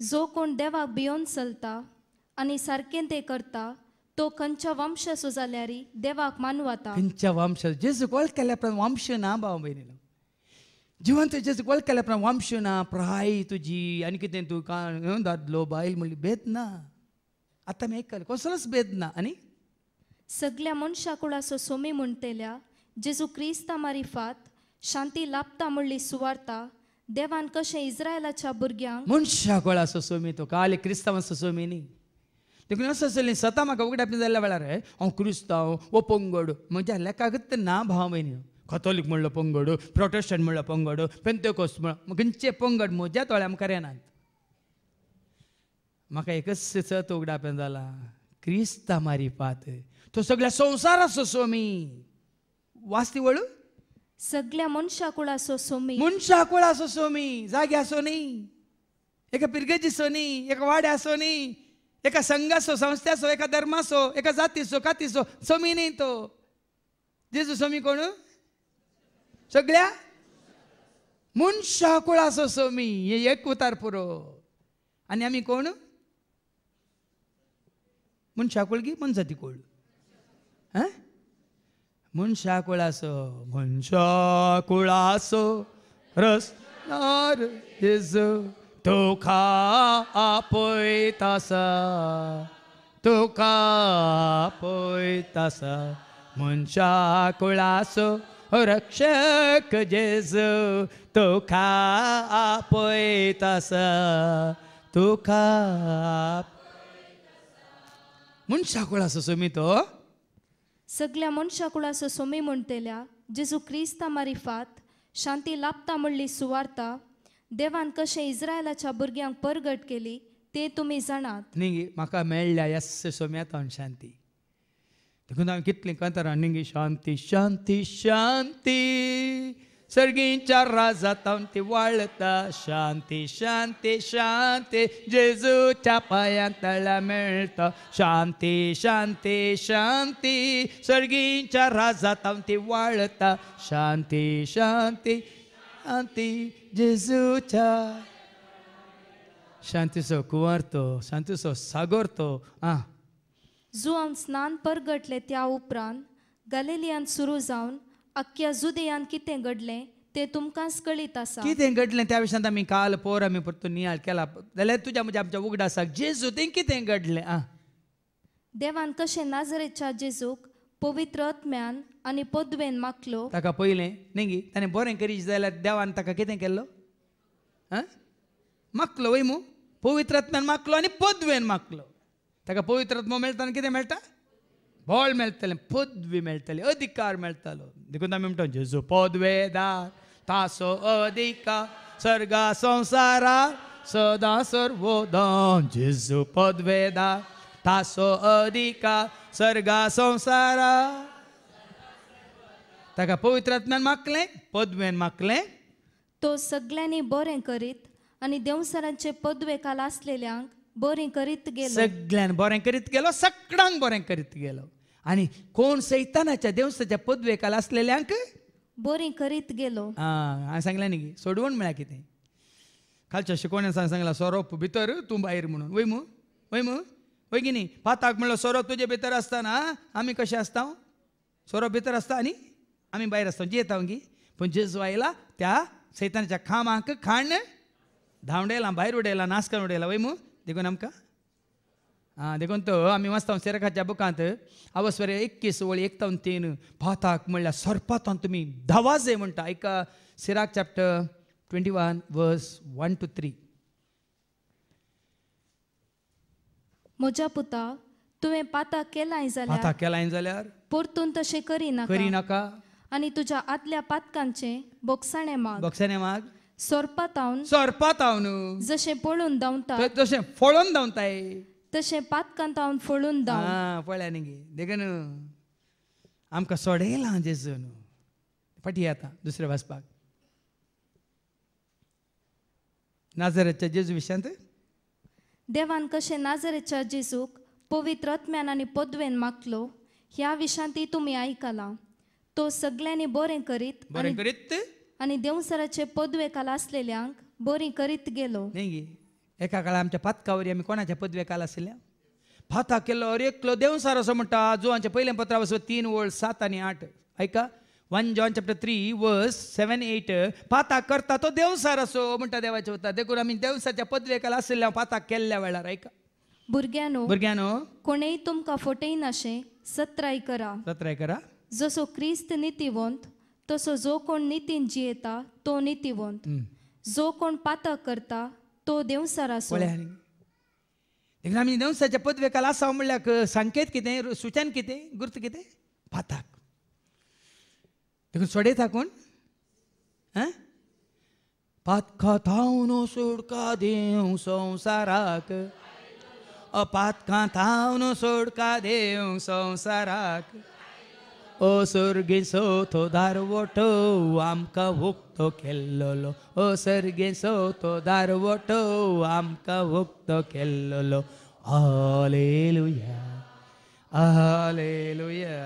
जो कोण देवाक भियोन चलता आनी सारकें तें करता तो वंश ತೋಕಂಚ ವಂಶಸು ಜಾಲ್ಯಾರಿ ದೇವಾಕ್ ಮಾನುವಾತ ಕಂಚ ವಂಶ ಜೇಸುಕ್ ना भाव ವಂಶನ ಭಾವ ಬहिणीला जिवंत जेसूक केल्या प्रमाण वंश ना प्राय तुजी आनी कितें तूं कान दादलो बायल म्हणली भेद ना आतां आमी आयकलें कसलोच भेद ना आनी सगल्या मनशाकूड असो सोमी म्हणटल्या जेजू क्रिस्ता मारी फात शांती लापता म्हणली सुवार्ता देवान कशें इस्रायलाच्या भुरग्यांक मनशाकूळ असो सोमी तो काले क्रिस्तांवाचो सोमी न्ही लेकिन असं असेल स्वतः म्हाका वगैरे आपल्या जाल्ल्या वेळार हांव क्रिस्तांव वो पंगड म्हज्या आल्या ना भाव भयणी कॅथोलीक म्हणलो पंगड प्रोटेस्टंट म्हणलो पंगड पेंत कोस म्हण खंयचे पंगड म्हज्या तोळ्या आमकां येना म्हाका एकच सत उगडा आपल्या जाला क्रिस्तां मारी पात तो सगळ्या संवसार असो वास्ती वळू सगळ्या मनशा कुळ असो मनशा कुळ असो सोमी जागे असो न्ही एका पिरगेची सोनी एका वाड्या सोनी एका संस्थे असो एका धर्मासो एका काती कातीसो समी नाही तो जेजू स्वामी कोण सगळ्या मनशा कुळासो समी हे एक उतार पुरो आणि आम्ही कोण मनशा की मनसाती कुळ हां मनशा कुळासो मनशा रस नार तुका आपयतासा तुका आपयतासा मनशा कुळासो रक्षक जेजू तुका आपयतासा तुका मनशा कुळासो सुमी तो सगळ्या मनशा कुळासो सोमी म्हणटल्या जेजू क्रिस्ता मारी फात शांती लाभता म्हणली सुवार्ता देवान कशें इस्रायलाच्या भुरग्यांक परगट केली ते तुमी जाणात न्ही म्हाका मेळ्ळ्या यस्स सोम्यात शांती देखून हांव कितलें निंगी शांती शांती शांती सर्गींच्या राजात हांव ती वाळता शांती शांती शांती जेजूच्या पांयां तळ्या मेळटा शांती शांती शांती सर्गींच्या राजात हांव ती वाळता शांती शांती शांती जेजूच्या शांतीचो कुंवर तो शांतीचो सागर तो आ जुआन स्नान परगटले त्या उपरांत गलेलियांत सुरू जावन अख्ख्या जुदयांत कितें घडलें ते तुमकांच कळीत आसा कितें घडलें त्या विशयान आमी काल पोर आमी परतून नियाळ केला जाल्यार तुज्या म्हज्या आमच्या कितें घडलें देवान कशें जेजूक ಪವಿತ್ರಾತ್ಮ್ಯಾನ್ ಅನಿ ಪೊದ್ವೆನ್ ಮಕ್ಕಳು ತಕ ಪೊಯ್ಲೆ ನಿಂಗಿ ತಾನೆ ಬೋರೆನ್ ಕರೀಜಿದಲ್ಲ ದೇವ ಅಂತ ಕಕಿತೆ ಕೆಲ್ಲೋ ಹಾಂ ಮಕ್ಕಳು ಒಯ್ಮು ಪವಿತ್ರಾತ್ಮನ್ ಮಕ್ಕಳು ಅನಿ ಪೊದ್ವೆನ್ ಮಕ್ಕಳು ತಗ ಪವಿತ್ರಾತ್ಮ ಮೇಳ್ತಾನೆ ಕಿದೆ ಮೇಳ್ತಾ ಬಾಳ್ ಮೇಳ್ತಲೆ ಪೊದ್ವಿ ಮೇಳ್ತಲೆ ಅಧಿಕಾರ ಮೇಳ್ತಾಲು ದಿಗುಂದ ಮಿಮ್ಟೋ ಜೇಸು ಪೊದ್ವೆ ದಾ ತಾಸೋ ಅಧಿಕ ಸ್ವರ್ಗ ಸಂಸಾರ ಸದಾ ಸರ್ವೋದಾಂ ಜೇಸು ಪೊದ್ವೆ ದಾ तासो अधिका सर्गा संसारा ताका पवित्रात्म्यान मागले पदवेन मागले तो सगळ्यांनी बरें करीत आणि देवसरांचे पदवे काल असलेल्यांक बरें करीत गेलो सगळ्यांनी बरें करीत गेलो सगळ्यांक बरें करीत गेलो आणि कोण सैतानाच्या देवसाच्या पदवेकाल असलेल्यांक बरें करीत गेलो हां हांवें सांगलें न्ही सोडवण म्हळ्यार कितें खालच्या शिकोवण्यान सांगला सोरोप भितर तूं भायर म्हणून वय मू वय होय की नाही पाहताक म्हणलं सौरभ तुझे भितर असताना आम्ही कसे असता सौरभ भीतर असता आणि आम्ही बाहेर असतो जेता की पण जेजवायला त्या सैतानाच्या खामांक खाण धावडेला बाहेर उडयला नाशक उडयला वय मू देखून आमकां आं देखून तो आमी वाचता सेरकाच्या बुकांत अवस्वर एकवीस वळी एकतावन तीन भाताक म्हणल्यार सर्पातान तुमी धावाजे म्हणटा एका Sirach chapter twenty one verse one two three म्हज्या पुता तुवें पाता केलाय जाल्यार आता केलाय जाल्यार परतून तशें करिना करिनाका आनी तुज्या आदल्या पातकांचें बोक्साणे माग बोक्साणे माग सोरपातावन सोरपातावन न्हू जशें पळून धांवता जशें तशें धांवताय तशें पातकां तावन फळून दाव आं पळया न्ही गे देखा न्हू आमकां सोडयला जेजून फाटी येता दुसरे वाचपाक नाजरेच्या जेजू विशांत देवान कशें नाजरेच्या जेजूक पवित्रत्म्यान आणि पदवेन मागलो ह्या विशांती तुम्ही ऐकला तो सगळ्यांनी बरें करीत बरें करीत आनी देवसराचे पदवेकाल आसलेल्यांक बरी करीत गेलो नाही एका काळार आमच्या पातकावरी आमी कोणाच्या पदवेकाल असल्या भाता केलो अरे एकलो देवसार असो म्हणटा जो आमच्या पहिल्या वचो तीन वळ सात आणि आठ ऐका वन जॉन चॅप्टर थ्री वर्स सेवन एट पाता करता तो देवसार असो म्हणटा देवाचे होता देखून आम्ही देवसाच्या पदवेकाला असल्या पाता केल्ल्या वेळार आयका भुरग्यानो भुरग्यानो कोणेय तुमकां नशे सत्राय करा सत्राय करा जसो क्रिस्त नितिवंत तसो जो कोण नितीन जियेता तो नितिवंत जो कोण पातक करता तो देवसार असो देखून आमी देवसाच्या पदवेकाला आसा म्हणल्यार संकेत कितें सूचन कितें गुर्त कितें पाताक देखो सड़े था कौन है पात सोडका देऊ संसाराक अपात कथाओनो सोडका देऊ संसाराक सो तो दारवटो आमकां ओ केल्लोलो सो तो दारवटो आमकां भुक्तो केल्लोलो हालेलुया हालेलुया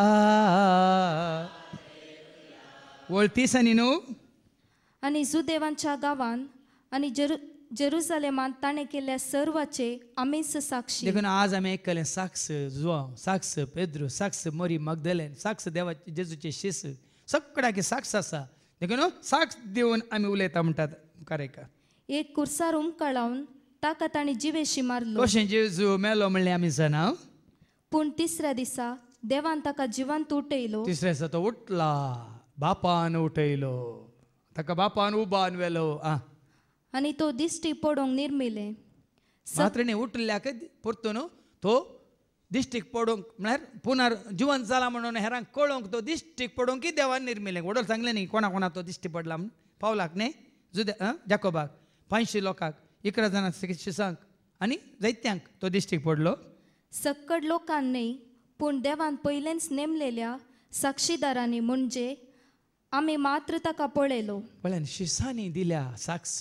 आ वळतीस आणि न्हू आनी जुदेवांच्या गांवांत आनी जेरु जेरुसलेमांत ताणें केल्ल्या सर्वाचे आमीच साक्षी देखून आज आम्ही ऐकले साक्ष जुआ साक्ष पेद्रू साक्ष मोरी मगदलेन साक्ष देवाचे जेजूचे शिस सगळ्याक साक्ष असा देखून साक्ष देऊन आम्ही उलयता म्हणतात मुखार एक एक कुर्सार उमकळावन ताका ताणी जिवेशी मारलो कशें जेजू मेलो म्हणलें आम्ही जाणा पूण तिसऱ्या दिसा देवान ताका जिवंत उठयलो तिसऱ्या दिसा तो उठला बापान उठल बापान उभा वेलो आणि दिष्टी पडोक निर्मिले सातरी उठल्याक परतू तो दिष्टीक पडू म्हणजे पुनर जीवन झाला म्हणून हेरांना की देवान निर्मिले उडल सांगले नाही कोणा तो दिष्टी पडला पावलाक ने जुद्या जाकोबाक पांचशी लोकांक इकरा जणांक आणि तो दिष्टीक पडलो सक्कड पूण देवान पहिलेच नेमलेल्या साक्षीदारांनी म्हणजे मात्र మాతృత कपळेलो पण शिसांनी दिल्या साक्ष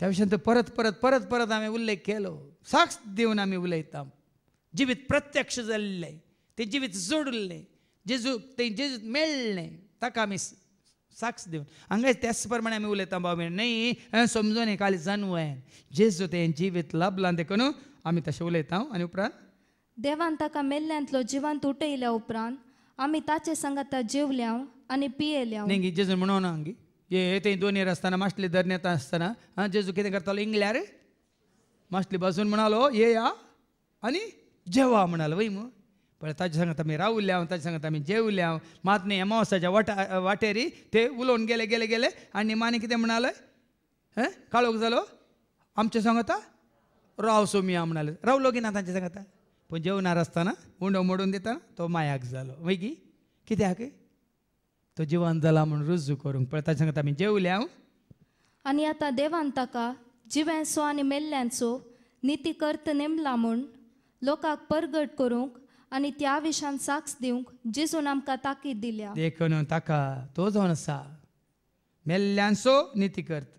त्याविषयी तर परत परत परत परत आम्ही उल्लेख केलो साक्ष देऊन आम्ही उलयता जिवीत प्रत्यक्ष जाल्ले ते जिवीत जोडले जेजू ते जेजूत मेळ्ळें ताका आमी साक्ष दिवन हांगा त्याच प्रमाणे आमी उलयता बाबा न्ही हांवें समजून हे काल जाणवें जेजू ते जिवीत लाभलां देखून आमी तशें उलयता आनी उपरांत देवान ताका मेल्ल्यांतलो जिवांत उठयल्या उपरांत आमी ताचे संगता जेवल्या आणि પીએ લ્યા ನಿಂಗೆ ಇಜ್ಜೆಸ್ ಮುಣೋನ ಹಂಗೆ ते ಏತೆ रस्ताना मास्टली ಮಾಸ್ಟ್ಲಿ असताना ಅಸ್ತಾನ ಹಾಂ ಜೇಸು ಕಿತೆ ಕರ್ತಾಲ ಇಂಗ್ಲ रे बसून म्हणालो ये या आणि जेवा म्हणाल वै मग पण मी सांगत आम्ही राहुल्याव सांगता सांगत आम्ही जेवल्याव मात नाही मावसाच्या वाटा वाटेरी ते उलोवन गेले गेले गेले आणि माने कितें म्हणाले काळोख झालो आमच्या सांगता राव सोमिया म्हणाले रावलो की ना त्यांच्या सांगता पण जेवणार असताना उंडो मोडून दिता तो मायाक जालो मागीर कित्याक तो झाला जाला म्हूण रुजू करूंक पळता सांगता आमी जेवल्या आणि आनी आतां देवान ताका जिव्यांचो आनी मेल्ल्यांचो निती कर्त नेमला म्हूण लोकांक परगट करूंक आनी त्या विशान साक्ष दिवंक जिजून आमकां ताकीद दिल्या देखून ताका तो जावन आसा मेल्ल्यांचो निती कर्त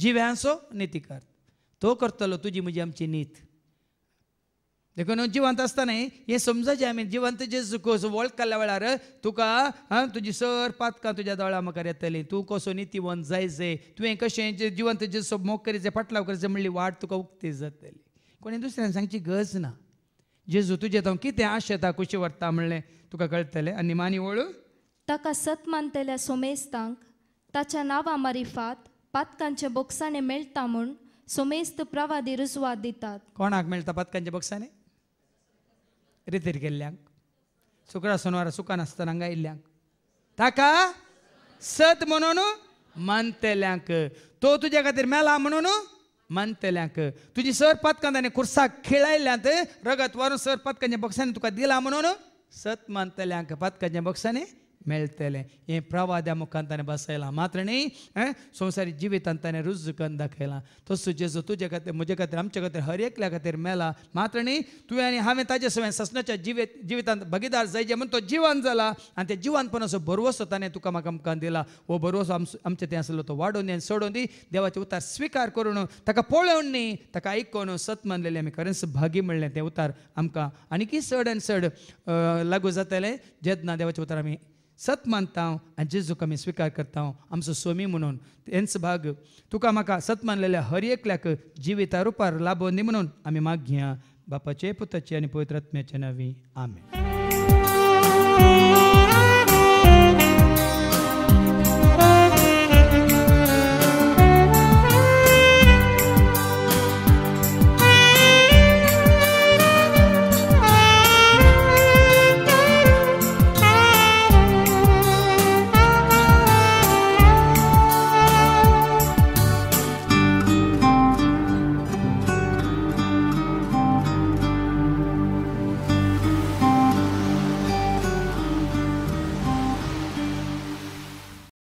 जिव्यांचो निती कर्त तो करतलो तुजी म्हजी आमची नीत देखो जिवंत आसतना हे समजचें आमी जिवंत जेजू कसो वळख काडल्या वेळार तुका हां तुजी सर पातकां तुज्या दोळा मुखार येतलीं तूं कसो नितीवंत जायचे तुवें कशें जिवंत जेजू सो मोग करीचे पाटलाव करीचे म्हणली वाट तुका उक्ती जातली कोणी दुसऱ्यान सांगची गरज ना जेजू तुजे तो कितें आशेता कुशी व्हरता म्हणलें तुका कळटलें आनी मानी वळू ताका सत मानतल्या सोमेस्तांक ताच्या नांवा मारिफात पातकांचे बोक्साणे मेळटा म्हूण सोमेस्त प्रवादी रुजवात दितात कोणाक मेळटा पातकांचे बोक्साणे गेल्ल्यांक ಗೆಲ್ಲಂಗ್ सोनवार सुखान ಸುಖ हांगा ಇಲ್ಲಂಗ್ ताका सत म्हणून मानतेल्यांक तो तुझ्या खातीर मेला म्हणून मानतेल्यांक तुजी सर पदकां ताणें खुर्साक खेळायल्यांत रगत वारून सर पदकांच्या बक्षांनी तुका दिला म्हणून सत मानतेल्यांक पदकांच्या बक्षांनी मेलतेले हे ಪ್ರವಾದ ಮುಖಾಂತನೇ ಬಸಯಲ ಮಾತ್ರನೇ ಸಂಸಾರಿ ಜೀವಿತ ಅಂತಾನೆ ರುಜು ಕಂದ ಕೈಲ ತಸ್ಸು ಜೇಸು तुझे खातीर म्हजे खातीर आमचे खातीर हर एकल्या खातीर मेला मात्र न्ही तुवें आनी हांवें ससनाच्या जीवित सस्नाच्या भागीदार जायचे तो जिवान जाला आनी ते जिवानपण असो भरवसो ताणें तुका म्हाका आमकां दिला हो भरवसो आमचे तें आसलो तो वाडोवन दी आनी देवाचे उतार स्विकार करून ताका पळोवन न्ही ताका सत मानलेले आमी भागी म्हणलें तें उतार आमकां आनीकी चड लागू सत मानता हांव आनी जेजूक आमी स्वीकार करता हांव आमचो स्वामी म्हणून एंस भाग तुका म्हाका सत मानलेल्या हर एकल्याक जिविता रूपार लाबो दी म्हणून आम्ही माग घ्या बापाचे पुताचे आणि पवित्र नवी आम्ही